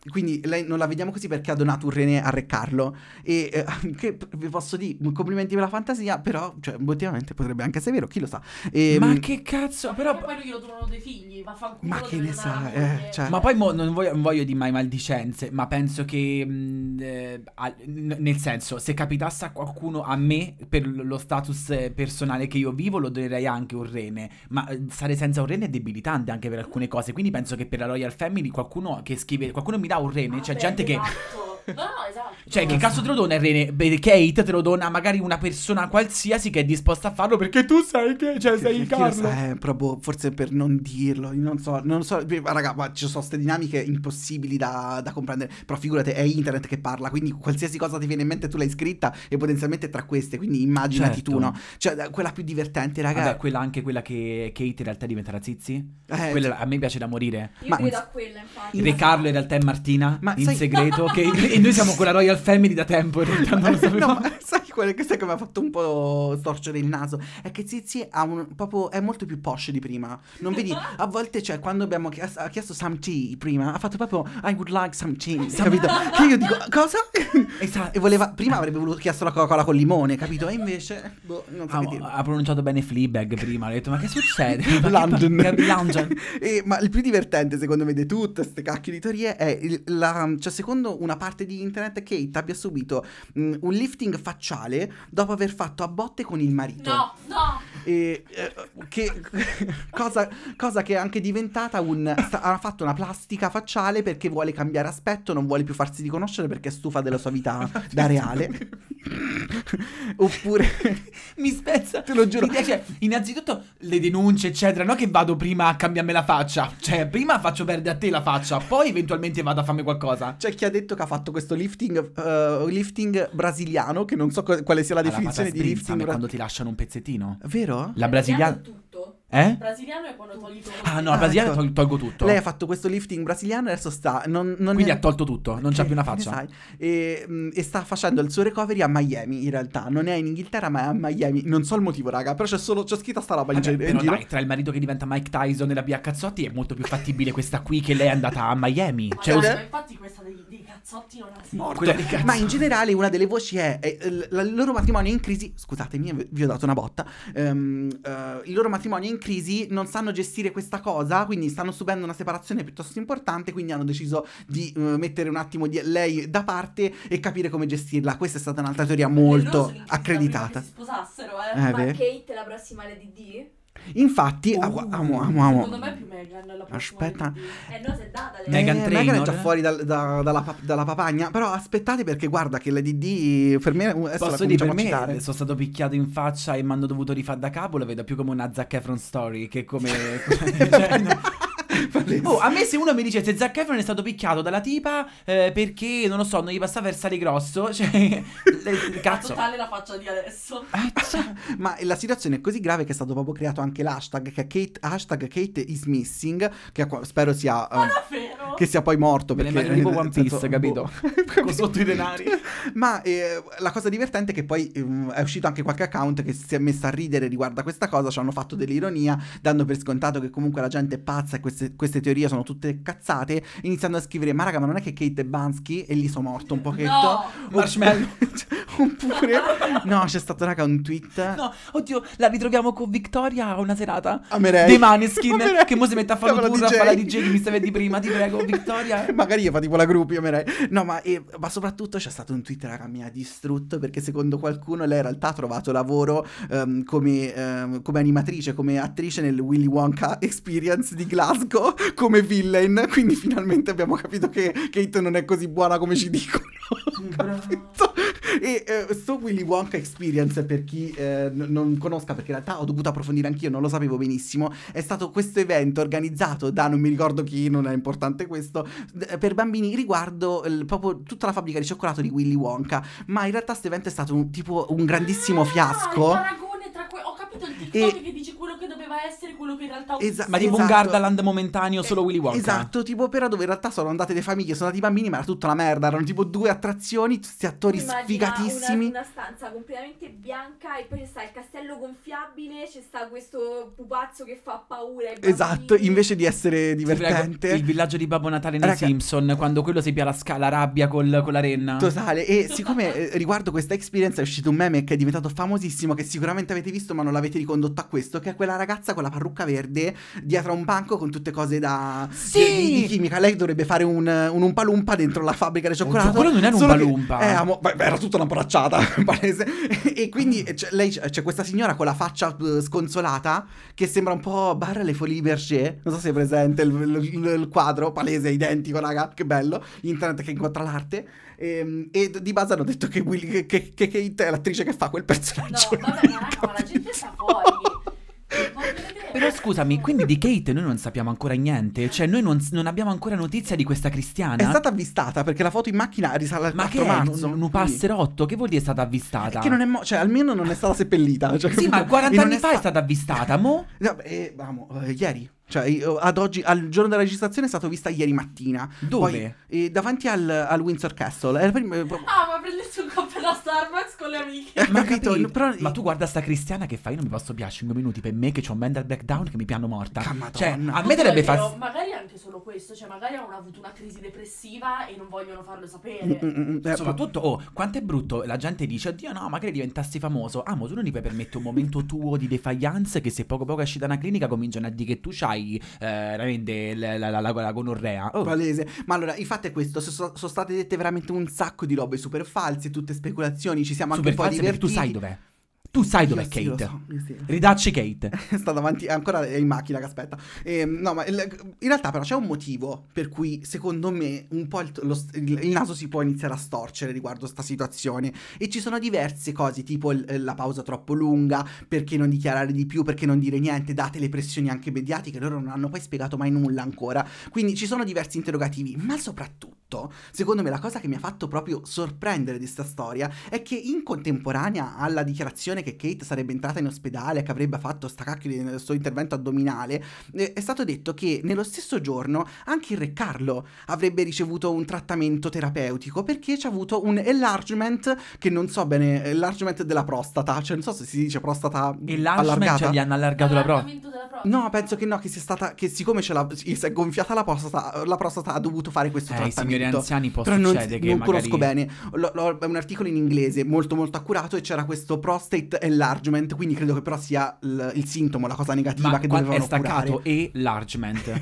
quindi lei non la vediamo così perché ha donato un rene a Re Carlo. E eh, che vi posso dire, complimenti per la fantasia, però, cioè, obiettivamente potrebbe anche essere vero, chi lo sa. E, ehm, ma che cazzo, però... E poi lui glielo trovano dei figli, ma fa Ma che ne sa, eh, cioè... Ma poi mo, non, voglio, non voglio di mai maldicenze, ma penso che... Mh, mm, eh, nel senso, se capitasse a qualcuno, a me, per lo status eh, personale che io vivo, lo donerei anche un rene. Ma eh, stare senza un rene è debilitante anche per alcune cose, quindi penso che per la Royal Family qualcuno che scrive... Qualcuno mi dà un reme. C'è cioè, gente che esatto. No, esatto. Cioè, che cazzo te lo dona il rene? Perché Kate te lo dona magari una persona qualsiasi che è disposta a farlo perché tu sai che, cioè, sei il Carlo. Eh, proprio, forse per non dirlo, non so, non so, eh, raga, ma ci sono queste dinamiche impossibili da, da, comprendere, però figurate, è internet che parla, quindi qualsiasi cosa ti viene in mente tu l'hai scritta e potenzialmente tra queste, quindi immaginati certo. tu, no? Cioè, quella più divertente, raga. Vabbè, quella anche quella che Kate in realtà diventa la zizi? Eh, quella, a me piace da morire. Io ma, credo a quella, infatti. Riccardo in realtà è Martina, ma in sai... segreto, Kate... noi, e noi siamo con la Royal Family da tempo, in realtà non lo sapevamo. No, sai quella che sai che mi ha fatto un po' storcere il naso è che Zizi ha un, proprio, è molto più posh di prima. Non vedi, a volte, cioè, quando abbiamo chiesto, ha chiesto some tea prima, ha fatto proprio I would like some tea, capito? che io dico, cosa? e, sa, e voleva, prima avrebbe voluto chiesto la Coca-Cola con limone, capito? E invece, boh, non so ah, che Ha pronunciato bene Fleabag prima, ha detto, ma che succede? London. e, ma il più divertente, secondo me, di tutte queste cacchio di teorie è, il, la, cioè, secondo una parte di internet, Kate abbia subito mh, mm, un lifting facciale totale dopo aver fatto a botte con il marito. No, no e, eh, che, cosa, cosa, che è anche diventata un... Sta, ha fatto una plastica facciale perché vuole cambiare aspetto, non vuole più farsi riconoscere perché è stufa della sua vita da reale. Oppure... mi spezza. Te lo giuro. Mi piace, innanzitutto le denunce, eccetera, non che vado prima a cambiarmi la faccia. Cioè, prima faccio perdere a te la faccia, poi eventualmente vado a farmi qualcosa. C'è chi ha detto che ha fatto questo lifting, uh, lifting brasiliano, che non so quale sia la definizione di lifting. Ma quando ti lasciano un pezzettino. Vero? vero? La brasiliana... Eh? Eh? Brasiliano è quando togli tutto. Ah no, ah, brasiliano ecco. tolgo tutto. Lei ha fatto questo lifting brasiliano e adesso sta... Non, non Quindi ne... ha tolto tutto, non c'ha più una faccia. E, mm, e, sta facendo il suo recovery a Miami in realtà. Non è in Inghilterra ma è a Miami. Non so il motivo raga, però c'è solo... C'è scritta sta roba Vabbè, in, però in dai, tra il marito che diventa Mike Tyson e la Bia Cazzotti è molto più fattibile questa qui che lei è andata a Miami. cioè, cioè, infatti questa degli, cazzotti non ha senso. Ma in generale una delle voci è, è, è il loro matrimonio è in crisi, scusatemi, eh, vi ho dato una botta, um, uh, il loro matrimonio è in crisi, non sanno gestire questa cosa, quindi stanno subendo una separazione piuttosto importante, quindi hanno deciso di uh, mettere un attimo di lei da parte e capire come gestirla. Questa è stata un'altra teoria molto accreditata. che Si sposassero, eh? eh Ma beh. Kate è la prossima Lady D? Infatti, uh, amo, amo, amo. Secondo me è più Megan Aspetta. Eh no, se è data. Megan eh, è già fuori dal, da, dalla, pap dalla, papagna, però aspettate perché guarda che la DD per me Posso dire, per me sono stato picchiato in faccia e mi hanno dovuto rifare da capo, la vedo più come una Zac Efron story che come... cioè, no. Netflix. Oh, a me se uno mi dicesse Zac Efron è stato picchiato dalla tipa eh, perché, non lo so, non gli passava il sale grosso, cioè... cazzo. tale la faccia di adesso. Eh, ma la situazione è così grave che è stato proprio creato anche l'hashtag, che è Kate, hashtag Kate is missing, che spero sia... Ma eh, davvero? Che sia poi morto. Perché, me ne tipo One Piece, senso, capito? Boh. Con sotto i denari. Ma eh, la cosa divertente è che poi eh, è uscito anche qualche account che si è messa a ridere riguardo a questa cosa, ci hanno fatto dell'ironia, dando per scontato che comunque la gente è pazza e queste, queste teorie sono tutte cazzate, iniziando a scrivere, ma raga, ma non è che Kate Bansky e lì sono morto un pochetto. No, Marshmallow. Oppure, no, c'è stato raga un tweet. No, oddio, la ritroviamo con Victoria una serata. Amerei. Dei Maneskin, Amerei. che mo si mette a fare un tour, a fare la DJ che mi stavi di prima, ti prego, Victoria. Magari io fa tipo la gruppi, amerei. No, ma, e, eh, ma soprattutto c'è stato un tweet, raga, mi ha distrutto, perché secondo qualcuno lei in realtà ha trovato lavoro um, come, um, come animatrice, come attrice nel Willy Wonka Experience di Glasgow come villain, quindi finalmente abbiamo capito che Kate non è così buona come ci dicono. e eh, sto Willy Wonka Experience, per chi eh, non conosca, perché in realtà ho dovuto approfondire anch'io, non lo sapevo benissimo, è stato questo evento organizzato da, non mi ricordo chi, non è importante questo, per bambini riguardo il, proprio tutta la fabbrica di cioccolato di Willy Wonka, ma in realtà questo evento è stato un, tipo un grandissimo ah, fiasco tutto il TikTok e... che dice quello che doveva essere, quello che in realtà Esa- Ma tipo esatto. un Gardaland momentaneo, solo eh, Willy Wonka. Esatto, tipo opera dove in realtà sono andate le famiglie, sono andati i bambini, ma era tutta una merda. Erano tipo due attrazioni, tutti attori Immagina sfigatissimi. Una, una stanza completamente bianca e poi c'è sta il castello gonfiabile, c'è sta questo pupazzo che fa paura. Esatto, invece di essere divertente. Prego, il villaggio di Babbo Natale nei Raga... Simpson, quando quello si pia la, sca- la rabbia col, con la renna. Totale, e siccome eh, riguardo questa experience è uscito un meme che è diventato famosissimo, che sicuramente avete visto ma non l'avete avete ricondotto a questo, che è quella ragazza con la parrucca verde dietro a un banco con tutte cose da sì! di, di, chimica. Lei dovrebbe fare un, un umpalumpa dentro la fabbrica del oh, cioccolato. Ma quello non era un umpalumpa. Che, eh, amo, beh, era tutta una bracciata, palese. e quindi eh, c'è, lei, c'è questa signora con la faccia eh, sconsolata che sembra un po' Barra le Folie Berger. Non so se è presente il, il, il quadro, palese, identico, raga, che bello. Internet che incontra l'arte. Ehm, e, e di base hanno detto che, Willy, che, che, che è l'attrice che fa quel personaggio. No, vabbè, ma, ma la gente sta fuori. Però scusami, quindi di Kate noi non sappiamo ancora niente, cioè noi non, non, abbiamo ancora notizia di questa cristiana. È stata avvistata perché la foto in macchina risale al Ma 4 che marzo. Ma un, un passerotto? Che vuol dire è stata avvistata? che non è mo- cioè almeno non è stata seppellita. Cioè, sì, ma 40 anni fa sta- è stata avvistata, mo? No, eh, vamo, eh, ieri. Cioè, io, ad oggi, al giorno della registrazione è stata vista ieri mattina. Dove? Poi, eh, davanti al, al, Windsor Castle. Prima, eh, proprio... Ah, ma prende il suo Starbucks con le amiche. Ma, capito, no, però... ma tu guarda sta cristiana che fai, io non mi posso piacere 5 minuti per me che ho un mental breakdown che mi piano morta. Cioè, a me dovrebbe fare... Magari anche solo questo, cioè magari hanno avuto una crisi depressiva e non vogliono farlo sapere. Mm, mm, mm, eh, Soprattutto, oh, quanto è brutto, la gente dice, oddio no, magari diventassi famoso. Ah, ma tu non ti puoi permettere un momento tuo di defiance che se poco poco esci da una clinica cominciano a dire che tu hai eh, veramente la, la, la, la gonorrea. Oh. Palese. Ma allora, il fatto è questo, sono so state dette veramente un sacco di robe super false, tutte speculazioni situazioni, ci siamo anche un po' divertiti. Tu sai dov'è? Tu sai dov'è sì, Kate? So, sì. Ridacci Kate. Sta davanti, ancora è in macchina che aspetta. Eh, no, ma in realtà però c'è un motivo per cui secondo me un po' il, lo, il, il naso si può iniziare a storcere riguardo a sta situazione e ci sono diverse cose, tipo l, eh, la pausa troppo lunga, perché non dichiarare di più, perché non dire niente, date le pressioni anche mediatiche, loro non hanno poi spiegato mai nulla ancora. Quindi ci sono diversi interrogativi, ma soprattutto secondo me la cosa che mi ha fatto proprio sorprendere di sta storia è che in contemporanea alla dichiarazione sapere che Kate sarebbe entrata in ospedale, che avrebbe fatto sta cacchio del suo intervento addominale, eh, è stato detto che nello stesso giorno anche il Re Carlo avrebbe ricevuto un trattamento terapeutico perché c'è avuto un enlargement che non so bene, enlargement della prostata, cioè non so se si dice prostata cioè allargata. Cioè gli hanno allargato la prostata. No, penso che no, che sia stata che siccome ce l'ha, si è gonfiata la prostata, la prostata ha dovuto fare questo eh, trattamento. Signori anziani può Però non, che non magari... conosco bene. L- l- un articolo in inglese molto molto accurato e c'era questo prostate enlargement, quindi credo che però sia l- il sintomo, la cosa negativa Ma che dovevano curare. è staccato enlargement.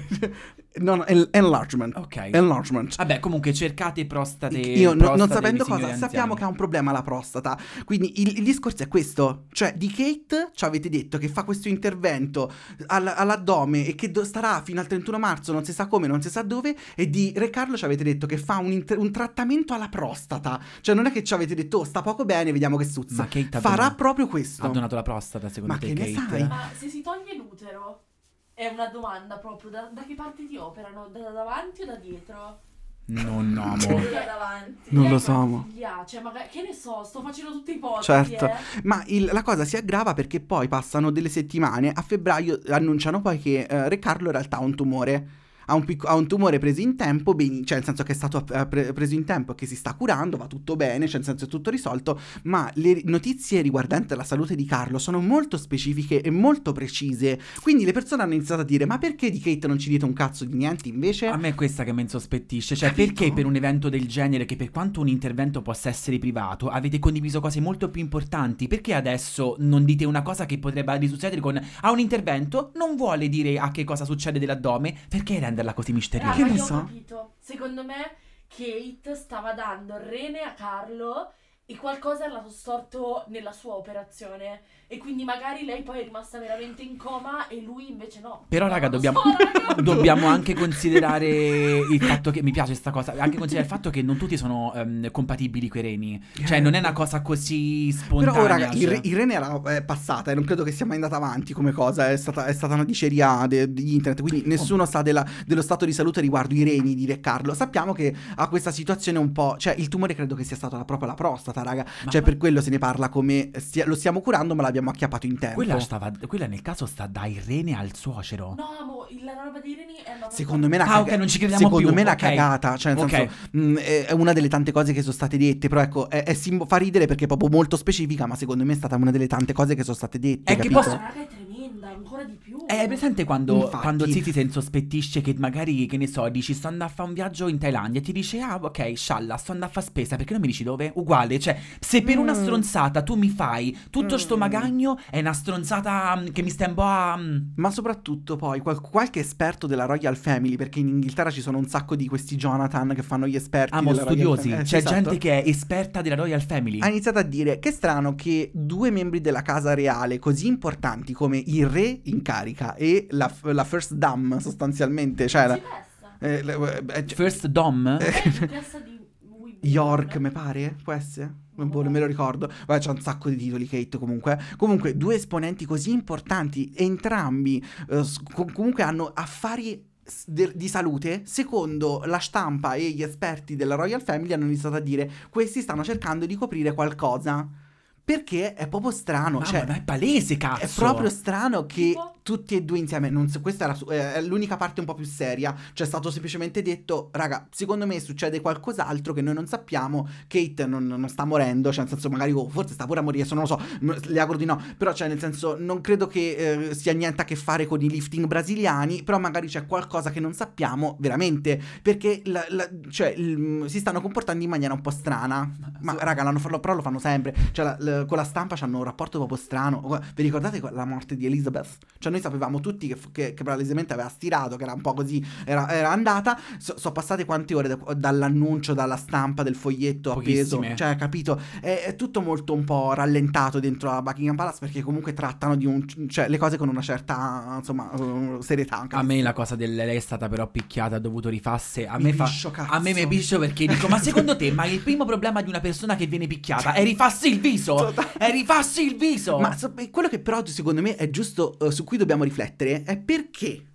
no, no, en- enlargement. Ok. Enlargement. Vabbè, comunque cercate prostate Io prostate non sapendo cosa, anziani. sappiamo che ha un problema la prostata. Quindi il, il, discorso è questo, cioè di Kate ci avete detto che fa questo intervento all- all'addome e che do- starà fino al 31 marzo, non si sa come, non si sa dove, e di Re Carlo ci avete detto che fa un, inter- un trattamento alla prostata. Cioè non è che ci avete detto "Oh, sta poco bene, vediamo che suzza". Ma Kate farà proprio proprio questo. Ha donato la prostata, secondo Ma te, che Kate? sai? Ma se si toglie l'utero, è una domanda proprio, da, da che parte ti operano? Da, da davanti o da dietro? No, no, cioè, amore. Non lo so, amore. Cioè, ma che ne so, sto facendo tutti i ipotesi. Certo, eh. ma il, la cosa si aggrava perché poi passano delle settimane, a febbraio annunciano poi che eh, Re Carlo in realtà ha un tumore ha un, pic- ha un tumore preso in tempo, ben- cioè nel senso che è stato pre- preso in tempo, e che si sta curando, va tutto bene, cioè nel senso è tutto risolto, ma le notizie riguardanti la salute di Carlo sono molto specifiche e molto precise. Quindi le persone hanno iniziato a dire ma perché di Kate non ci dite un cazzo di niente invece? A me è questa che mi insospettisce, cioè Capito? perché per un evento del genere che per quanto un intervento possa essere privato avete condiviso cose molto più importanti, perché adesso non dite una cosa che potrebbe risuccedere con ha un intervento, non vuole dire a che cosa succede dell'addome, perché rende renderla così misteriosa. Raga, che ne so? Ho capito. Secondo me Kate stava dando rene a Carlo e qualcosa era storto nella sua operazione. E quindi magari lei poi è rimasta veramente in coma e lui invece no. Però, no, raga, dobbiamo, so, dobbiamo anche considerare il fatto che mi piace questa cosa. Anche considerare il fatto che non tutti sono um, compatibili quei reni. Cioè, non è una cosa così spontanea. Però, raga, cioè. il, il, rene era eh, passata e non credo che sia mai andata avanti come cosa. È stata, è stata una diceria di internet. Quindi oh. nessuno sa della, dello stato di salute riguardo i reni di Re Carlo. Sappiamo che ha questa situazione un po'. Cioè, il tumore credo che sia stata la, proprio la prostata, raga. Ma cioè, ma... per quello se ne parla come stia, lo stiamo curando, ma l'abbiamo l'abbiamo acchiappato in tempo. Quella, stava, quella nel caso sta da Irene al suocero. No, mo, la roba di Irene è la Secondo me la ah, okay, Secondo più. me la cagata, cioè nel okay. senso mh, mm, è una delle tante cose che sono state dette, però ecco, è, è sim- fa ridere perché è proprio molto specifica, ma secondo me è stata una delle tante cose che sono state dette, È capito? che posso... è tremendo guarda ancora di più. È presente quando, quando Zizi si insospettisce che magari, che ne so, dici sto andando a fare un viaggio in Thailandia e ti dice ah ok, scialla, sto andando a fare spesa perché non mi dici dove? Uguale, cioè se per mm. una stronzata tu mi fai tutto mm. sto magagno è una stronzata mm, che mi sta un po' a... Mm. Ma soprattutto poi qual- qualche esperto della Royal Family perché in Inghilterra ci sono un sacco di questi Jonathan che fanno gli esperti. Amo studiosi, eh, c'è esatto. gente che è esperta della Royal Family. Ha iniziato a dire che strano che due membri della casa reale così importanti come il re re in carica e la, la first dam sostanzialmente, cioè... La, eh eh, cioè eh, eh, c- first dom? York, mi pare, può essere? non boh, me lo ricordo. Vabbè, c'è un sacco di titoli, Kate, comunque. Comunque, due esponenti così importanti, entrambi, eh, comunque hanno affari di salute, secondo la stampa e gli esperti della Royal Family hanno iniziato a dire questi stanno cercando di coprire qualcosa perché è proprio strano. cioè, ma è palese, cazzo. È proprio strano che tipo? tutti e due insieme. Non, questa era, eh, è l'unica parte un po' più seria. Cioè, è stato semplicemente detto: Raga, secondo me succede qualcos'altro che noi non sappiamo. Kate non, non sta morendo. Cioè, nel senso, magari oh, forse sta pure a morire. Se non lo so, le auguro di no. Però, cioè, nel senso, non credo che eh, sia niente a che fare con i lifting brasiliani. Però magari c'è qualcosa che non sappiamo veramente. Perché la, la, cioè, il, si stanno comportando in maniera un po' strana. Ma, ma so... raga, fanno, però lo fanno sempre. Cioè, la, la eh, con la stampa hanno un rapporto proprio strano. Vi ricordate la morte di Elizabeth? Cioè noi sapevamo tutti che, che, che palesemente aveva stirato, che era un po' così, era, era andata. So, sono passate quante ore da, dall'annuncio, dalla stampa, del foglietto appeso. Cioè, capito? È, è, tutto molto un po' rallentato dentro la Buckingham Palace perché comunque trattano di un, cioè, le cose con una certa, insomma, uh, serietà. Anche a me la cosa del lei è stata però picchiata, ha dovuto rifasse. A mi me fa... Cazzo. A me mi piscio perché dico, ma secondo te, ma il primo problema di una persona che viene picchiata è rifassi il viso? totale. E rifassi il viso. Ma quello che però secondo me è giusto, uh, su cui dobbiamo riflettere, è perché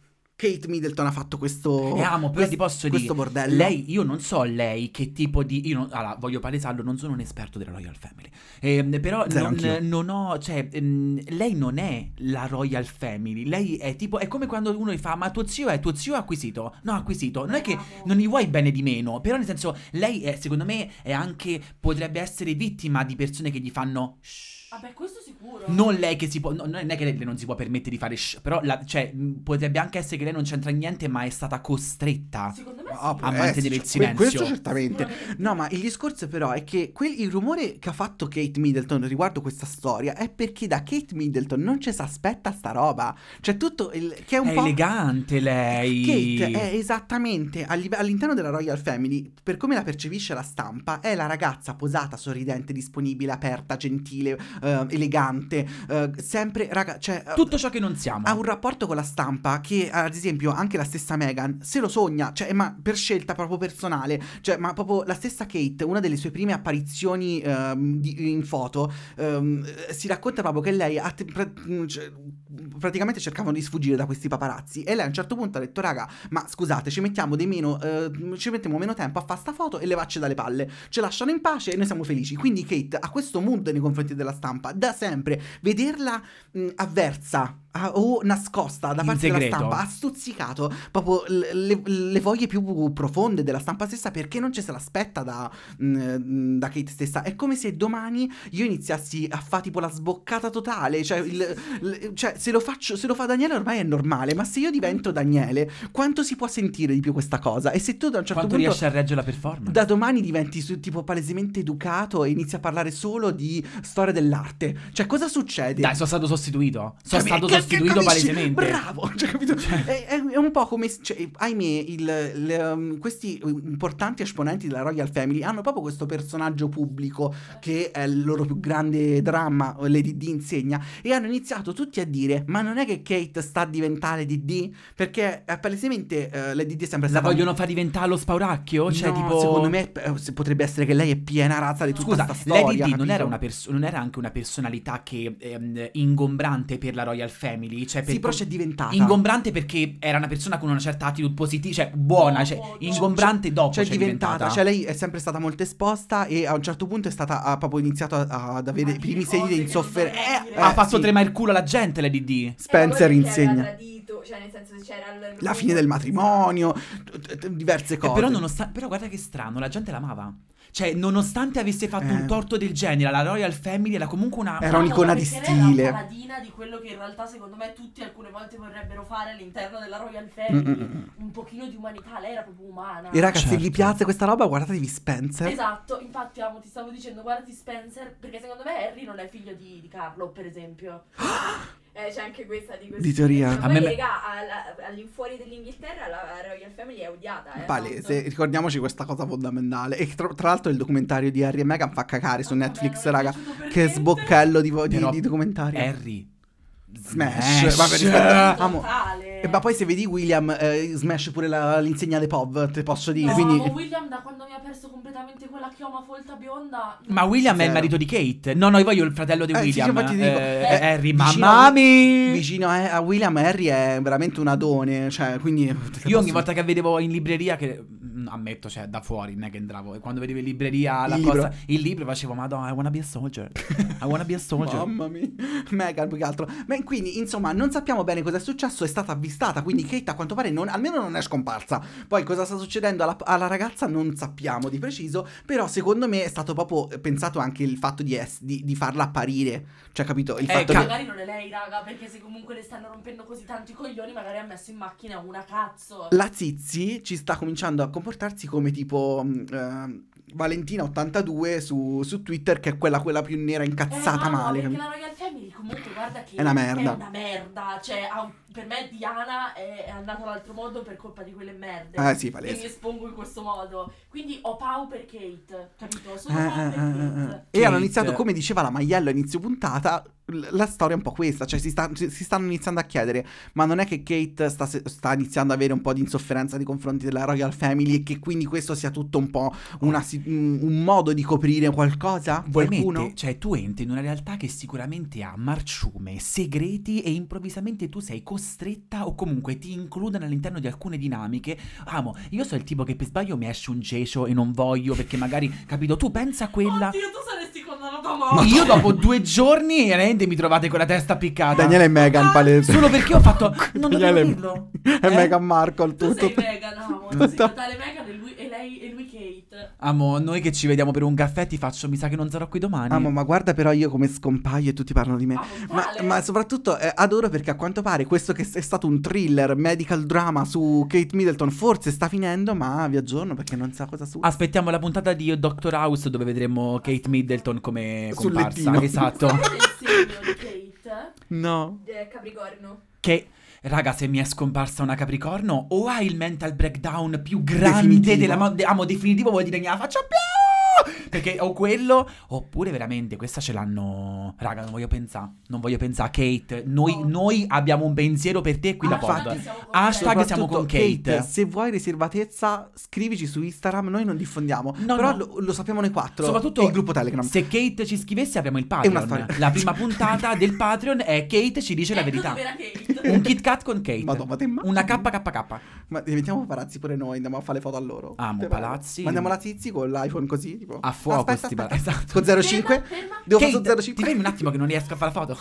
Kate Middleton ha fatto questo. E amo, però quest- ti posso questo dire. bordello. Lei, io non so lei che tipo di. Io non, allora, voglio palesarlo, non sono un esperto della Royal Family. Eh, però non, non, ho. Cioè, ehm, lei non è la Royal Family. Lei è tipo. È come quando uno gli fa: Ma tuo zio è tuo zio acquisito? No, acquisito. Non è che non gli vuoi bene di meno. Però, nel senso, lei è, secondo me, è anche. Potrebbe essere vittima di persone che gli fanno. Shh Vabbè, questo sicuro. Non lei che si può. No, non è che lei non si può permettere di fare. Sh- però, la, cioè, potrebbe anche essere che lei non c'entra niente, ma è stata costretta Secondo me ah, sì. a Eh, mantenere il cioè, silenzio. Questo certamente. No, ma il discorso però è che quel- il rumore che ha fatto Kate Middleton riguardo questa storia è perché da Kate Middleton non ci si aspetta sta roba. Cioè tutto il che è un è po' elegante lei. Kate è esattamente all'interno della Royal Family, per come la percepisce la stampa, è la ragazza posata, sorridente, disponibile, aperta, gentile, eh, elegante, eh, sempre raga, cioè eh, tutto ciò che non siamo. Ha un rapporto con la stampa che ad esempio anche la stessa Meghan se lo sogna, cioè ma per scelta proprio personale, cioè ma proprio la stessa Kate, una delle sue prime apparizioni ehm, di, in foto, ehm, si racconta proprio che lei att- pra- cioè, praticamente cercavano di sfuggire da questi paparazzi e lei a un certo punto ha detto raga, ma scusate, ci mettiamo dei meno eh, ci mettiamo meno tempo a fare sta foto e le facce dalle palle. ci lasciano in pace e noi siamo felici. Quindi Kate ha questo mood nei confronti della stampa stampa da sempre vederla mh, avversa Ah, o nascosta da parte della stampa ha stuzzicato proprio le, le, voglie più profonde della stampa stessa perché non ce se l'aspetta da, mm, mm, da, Kate stessa è come se domani io iniziassi a fare tipo la sboccata totale cioè, il, cioè se, lo faccio, se lo fa Daniele ormai è normale ma se io divento Daniele quanto si può sentire di più questa cosa e se tu da un certo quanto punto riesci a reggere la performance da domani diventi su, tipo palesemente educato e inizi a parlare solo di storia dell'arte cioè cosa succede dai sono stato sostituito sono cioè, stato sostituito cioè, costituito palesemente. Bravo, cioè, capito? Cioè. È, è, un po' come, cioè, ahimè, il, le, um, questi importanti esponenti della Royal Family hanno proprio questo personaggio pubblico che è il loro più grande dramma, le D insegna, e hanno iniziato tutti a dire, ma non è che Kate sta a diventare DD? Perché è eh, palesemente uh, Lady D è sempre stata... La vogliono far diventare lo spauracchio? Cioè, no, tipo... secondo me eh, potrebbe essere che lei è piena razza di tutta Scusa, questa storia. Lady D non era, non era, anche una personalità che ehm, ingombrante per la Royal Family? Emily. Cioè, per, sì, però c'è diventata. Ingombrante perché era una persona con una certa attitude positiva, cioè buona, cioè, dopo, ingombrante cioè, dopo. Cioè, è diventata, diventata. Cioè, lei è sempre stata molto esposta e a un certo punto è stata ha proprio iniziato ad avere i primi segni di insofferenza. Eh, ha fatto sì. tremare il culo alla gente, la DD. Eh, Spencer insegna. Cioè, nel senso c'era la fine del matrimonio, diverse eh, cose. Però, però guarda che strano, la gente l'amava. Cioè, nonostante avesse fatto eh. un torto del genere, la Royal Family era comunque una. Era un'icona di stile. Era una paladina di quello che in realtà, secondo me, tutti alcune volte vorrebbero fare all'interno della Royal Family. Mm-mm. Un pochino di umanità. Lei era proprio umana. E ragazzi, certo. se vi piace questa roba, guardatevi Spencer. Esatto, infatti, amo, ti stavo dicendo, guardati Spencer. Perché secondo me Harry non è figlio di, di Carlo, per esempio. Cioè, eh, c'è anche questa di, di teoria. Poi, me... regà, all'infuori dell'Inghilterra la Royal Family è odiata. Eh, Palese, tanto. ricordiamoci questa cosa fondamentale. E tra, tra, l'altro il documentario di Harry e Meghan fa cacare su ah, Netflix, raga. Che sbocchello di, di, di documentario. Harry Smash, Smash. Vabbè, amo. Eh, ma poi se vedi William, eh, smash pure la, l'insegna dei POV, te posso dire. No, quindi... William da quando mi ha perso completamente quella chioma folta bionda. Ma William Zero. è il marito di Kate. No, no, io voglio il fratello di eh, William. Sì, dico, eh, eh, Harry, mamma mia! Vicino a William, Harry è veramente un adone. Cioè, quindi. Io ogni volta che vedevo in libreria che ammetto, cioè, da fuori, non è che entravo. E quando vedevo in libreria la il cosa, il libro facevo, madonna, I wanna be a soldier. I wanna be a soldier. Mamma mia. Megan, più che altro. Beh, quindi, insomma, non sappiamo bene cosa è successo, è stata avvistata, quindi Kate a quanto pare non, almeno non è scomparsa. Poi cosa sta succedendo alla, alla ragazza non sappiamo di preciso, però secondo me è stato proprio eh, pensato anche il fatto di, es, di, di farla apparire. Cioè, capito? Il eh, fatto che... Magari non è lei, raga, perché se comunque le stanno rompendo così tanto i coglioni, magari ha messo in macchina una cazzo. La Zizi ci sta cominciando a comportare comportarsi come tipo uh, mm, ehm, Valentina82 su, su, Twitter, che è quella, quella più nera incazzata eh, no, male. Perché la Royal mi dico molto, guarda che è una merda. È una merda. Cioè, ah, per me Diana è, è andata all'altro modo per colpa di quelle merde. Ah, sì, palese. mi espongo in questo modo. Quindi ho Pau per Kate, capito? Sono ah, Pau ah, per ah, ah, Kate. Kate. E hanno iniziato, come diceva la Maiello a inizio puntata, la storia è un po' questa, cioè si, sta, si, stanno iniziando a chiedere, ma non è che Kate sta, sta iniziando ad avere un po' di insofferenza nei confronti della Royal Family e che quindi questo sia tutto un po' una, un modo di coprire qualcosa? Vuoi Qualcuno? Cioè tu entri in una realtà che sicuramente aria, marciume, segreti e improvvisamente tu sei costretta o comunque ti includono all'interno di alcune dinamiche. Amo, io sono il tipo che per sbaglio mi esce un cecio e non voglio perché magari, capito, tu pensa a quella... Oddio, tu saresti condannato Io dopo due giorni niente, mi trovate con la testa piccata. Daniele e Megan palese. Solo perché ho fatto... Non Daniele dovevo dirlo. E eh? Megan Markle tutto. Tu sei Megan, amo. Tutto. Sì, Natale Megan e lui, e lei, e lui Amo, noi che ci vediamo per un caffè ti faccio, mi sa che non sarò qui domani. Amo, ma guarda però io come scompaio e tutti parlano di me. ma, ma, soprattutto eh, adoro perché a quanto pare questo che è stato un thriller, medical drama su Kate Middleton, forse sta finendo, ma vi aggiorno perché non sa cosa succede. Aspettiamo la puntata di Doctor House dove vedremo Kate Middleton come comparsa. Esatto. Sul Il segno di Kate? No. Eh, Capricorno. Che... Raga, se mi è scomparsa una Capricorno, o hai il mental breakdown più grande definitivo. della... Amo, definitivo vuol dire che me la faccio più... Perché o quello, oppure veramente questa ce l'hanno. Raga, non voglio pensare. Non voglio pensare. Kate, noi, oh. noi abbiamo un pensiero per te qui ah, da pod. Hashtag siamo con Kate. Kate. Se vuoi riservatezza, scrivici su Instagram. Noi non diffondiamo. No, Però no. Lo, lo, sappiamo noi quattro. Soprattutto il gruppo Telegram. Se Kate ci scrivesse, abbiamo il Patreon. La prima puntata del Patreon è Kate ci dice eh, la verità. Un Kit Kat con Kate. Madonna, ma Una KKK. Ma diventiamo palazzi pure noi. Andiamo a fare le foto a loro. Amo palazzi. Mandiamo la Tizi con l'iPhone così tipo. A fuoco, aspetta, aspetta, aspetta. Esatto. Con 0,5? Devo fare 0,5. Ti fermi un attimo che non riesco a fare la foto.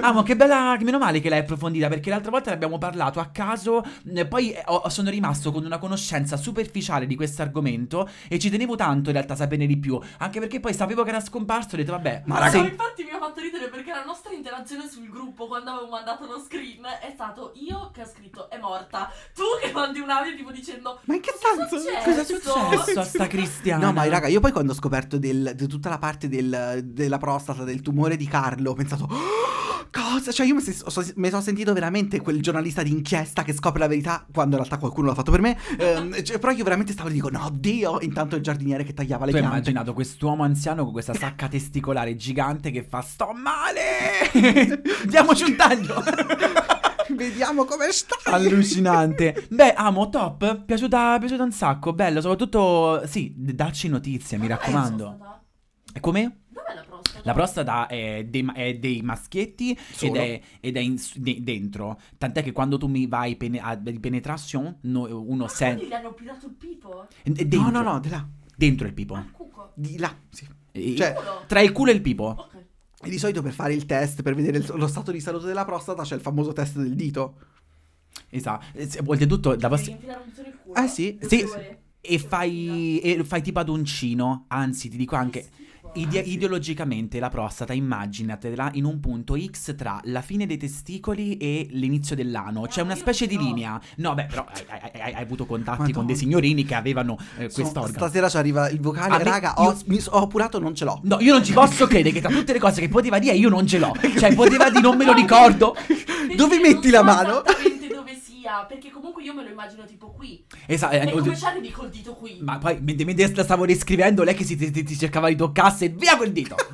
Ah, ma che bella. Meno male che l'hai approfondita perché l'altra volta ne abbiamo parlato a caso. Eh, poi eh, ho, sono rimasto con una conoscenza superficiale di questo argomento e ci tenevo tanto in realtà a saperne di più. Anche perché poi sapevo che era scomparso e ho detto, vabbè. Ma, ma raga, infatti fatto ridere perché la nostra interazione sul gruppo quando avevo mandato lo screen è stato io che ho scritto è morta, tu che mandi un audio tipo dicendo ma in che senso? Cosa è successo a sta Cristiana? No, ma raga, io poi quando ho scoperto del, di tutta la parte del, della prostata, del tumore di Carlo, ho pensato... Oh, Cosa? Cioè, io mi, so, mi sono sentito veramente quel giornalista d'inchiesta che scopre la verità quando in realtà qualcuno l'ha fatto per me. Eh, cioè, però io veramente stavo e dico, no, Dio! Intanto il giardiniere che tagliava le tu piante. Ho immaginato quest'uomo anziano con questa sacca testicolare gigante che fa sto male! Diamoci un taglio! Vediamo come sta. Allucinante. Beh, amo, top. Piaciuta, piaciuta un sacco. Bello, soprattutto. Sì, dacci notizie, mi ah, raccomando. E come? La prostata è dei, è dei maschietti Solo. ed è, ed è in, de, dentro. Tant'è che quando tu mi vai pene, a penetration, no, uno Ma ah, sente. gli hanno pilato il pipo? No, no, no, di là. Dentro il pipo. Ah, cuco. Di là, sì. cioè, tra il culo e il pipo. Ok. E di solito per fare il test, per vedere il, lo stato di salute della prostata, c'è il famoso test del dito. Esatto. Oltretutto, da vostra. Eh sì, sì. sì. E fai, e fai tipo ad uncino, anzi ti dico anche... Sì Ide- ah, ideologicamente la prostata, immaginatela in un punto X tra la fine dei testicoli e l'inizio dell'ano. C'è ah, una specie di linea. No, beh, però hai, hai- hai avuto contatti Madonna. con dei signorini che avevano eh, questo organo. Stasera ci arriva il vocale, Ave- raga, ho, io- mi ho appurato, non ce l'ho. No, io non ci posso credere che tra tutte le cose che poteva dire io non ce l'ho. Cioè, poteva dire non me lo ricordo. Dove metti la mano? minchia, perché comunque io me lo immagino tipo qui. Esatto. E eh, come ci arrivi col dito qui? Ma poi, mentre, stavo riscrivendo, lei che si, ti, ti cercava di toccarsi e via quel dito.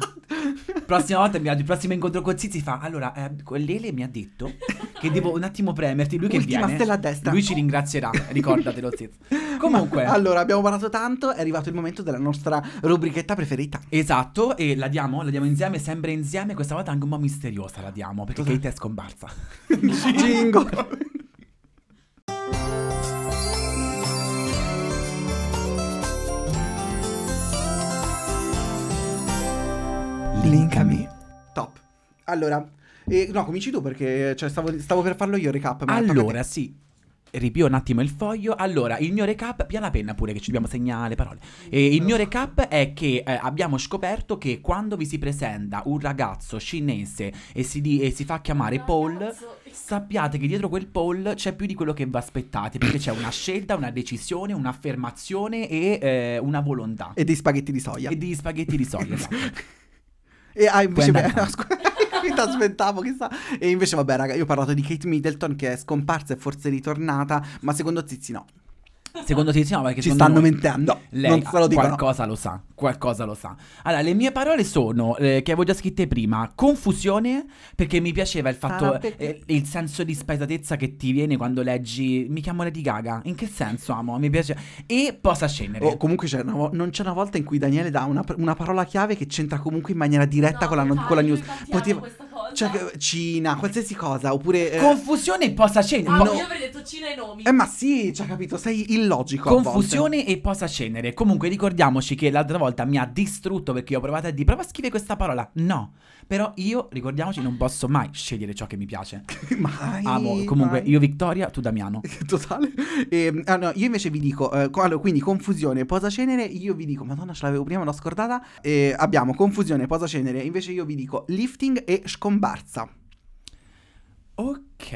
Prossima volta, il prossimo incontro con Zizi fa, allora, eh, Lele mi ha detto che devo un attimo premerti, lui Ultima che viene. stella a destra. Lui ci ringrazierà, ricordatelo Zizi. Comunque. allora, abbiamo parlato tanto, è arrivato il momento della nostra rubrichetta preferita. Esatto, e la diamo, la diamo insieme, sempre insieme, questa volta anche un po' misteriosa la diamo, perché Cos'è? Kate è scomparsa. Jingo. Linkami. Top. Allora, eh, no, cominci tu perché cioè, stavo, stavo, per farlo io recap. allora, sì. Ripio un attimo il foglio. Allora, il mio recap, piano penna pure che ci dobbiamo segnare parole. Eh, il mio recap è che eh, abbiamo scoperto che quando vi si presenta un ragazzo cinese e si, di, e si fa chiamare Paul, sappiate che dietro quel Paul c'è più di quello che vi aspettate, perché c'è una scelta, una decisione, un'affermazione e eh, una volontà. E dei spaghetti di soia. E dei spaghetti di soia, esatto. E ah, invece... Beh, no, scusa mi aspettavo, chissà. E invece, vabbè, raga, io ho parlato di Kate Middleton che è scomparsa e forse ritornata, ma secondo Zizi no. Secondo te sì, diciamo, perché ci stanno noi, mentendo. Lei non se lo dicono. qualcosa lo sa, qualcosa lo sa. Allora, le mie parole sono eh, che avevo già scritte prima, confusione perché mi piaceva il fatto eh, il senso di spesatezza che ti viene quando leggi mi chiamo Lady Gaga. In che senso, amo? Mi piace e possa scendere. Oh, comunque c'è una, non c'è una volta in cui Daniele dà una, una parola chiave che c'entra comunque in maniera diretta no, con, la, no, con la news. Poteva cioè, Cina, qualsiasi cosa, oppure eh... confusione possa scendere. Ah, no. io avrei detto Cina e nomi. Eh ma sì, ci cioè, ha capito, sei il illogico. Confusione e posa cenere. Comunque ricordiamoci che l'altra volta mi ha distrutto perché ho provato a dire prova a scrivere questa parola. No, però io ricordiamoci non posso mai scegliere ciò che mi piace. mai. Amo. Comunque mai. io Vittoria, tu Damiano. Totale. Eh, ah, no, io invece vi dico, eh, allora, quindi confusione, posa cenere, io vi dico, madonna ce l'avevo prima, l'ho scordata. Eh, abbiamo confusione, posa cenere, invece io vi dico lifting e scombarza. Ok.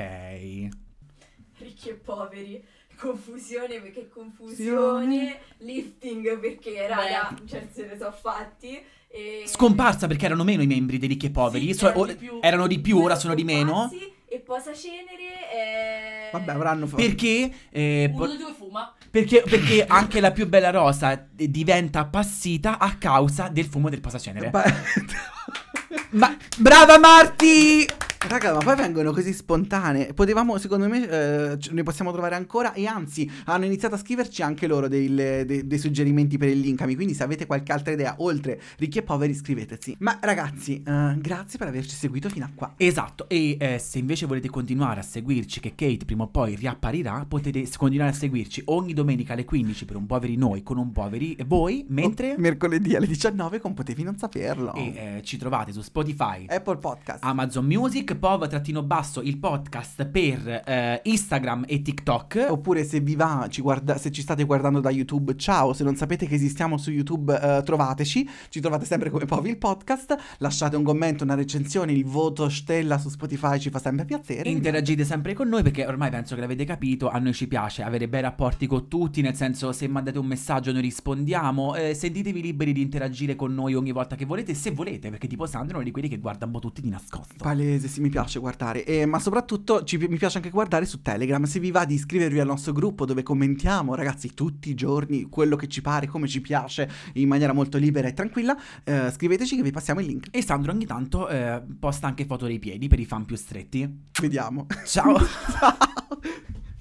Ricchi e poveri confusione perché confusione, sì. lifting perché raga, Beh. cioè se ne sono fatti. E... Scomparsa perché erano meno i membri dei ricchi e poveri, sì, so, erano, o, di più, erano, di più, ora sono di meno. E posacenere. Eh... Vabbè, avranno fatto. Perché. Eh, Uno due fuma. Perché, perché anche la più bella rosa diventa appassita a causa del fumo del posacenere. Beh. Ma brava Marti! Raga, ma poi vengono così spontanee. Potevamo, secondo me, eh, ne possiamo trovare ancora. E anzi, hanno iniziato a scriverci anche loro dei, dei, dei suggerimenti per il linkami. Quindi, se avete qualche altra idea, oltre ricchi e poveri, scriveteci. Ma ragazzi, eh, grazie per averci seguito fino a qua. Esatto. E eh, se invece volete continuare a seguirci, che Kate prima o poi riapparirà, potete continuare a seguirci ogni domenica alle 15 per un poveri noi con un poveri voi. Mentre. Oh, mercoledì alle 19 con Potevi non saperlo. E eh, ci trovate su Spotify Spotify, Apple Podcast, Amazon Music, pov-basso il podcast per eh, Instagram e TikTok. Oppure se vi va, ci guarda- se ci state guardando da YouTube, ciao, se non sapete che esistiamo su YouTube, eh, trovateci, ci trovate sempre come Pov il podcast, lasciate un commento, una recensione, il voto stella su Spotify ci fa sempre piacere. Interagite sempre con noi perché ormai penso che l'avete capito, a noi ci piace avere bei rapporti con tutti, nel senso se mandate un messaggio noi rispondiamo, eh, sentitevi liberi di interagire con noi ogni volta che volete, se volete, perché tipo Sandro non di quelli che guarda un po' tutti di nascosto. Palese, sì, mi piace guardare. Eh, ma soprattutto ci, mi piace anche guardare su Telegram. Se vi va di iscrivervi al nostro gruppo dove commentiamo, ragazzi, tutti i giorni quello che ci pare, come ci piace, in maniera molto libera e tranquilla, eh, scriveteci che vi passiamo il link. E Sandro ogni tanto eh, posta anche foto dei piedi per i fan più stretti. Vediamo. Ciao. Ciao.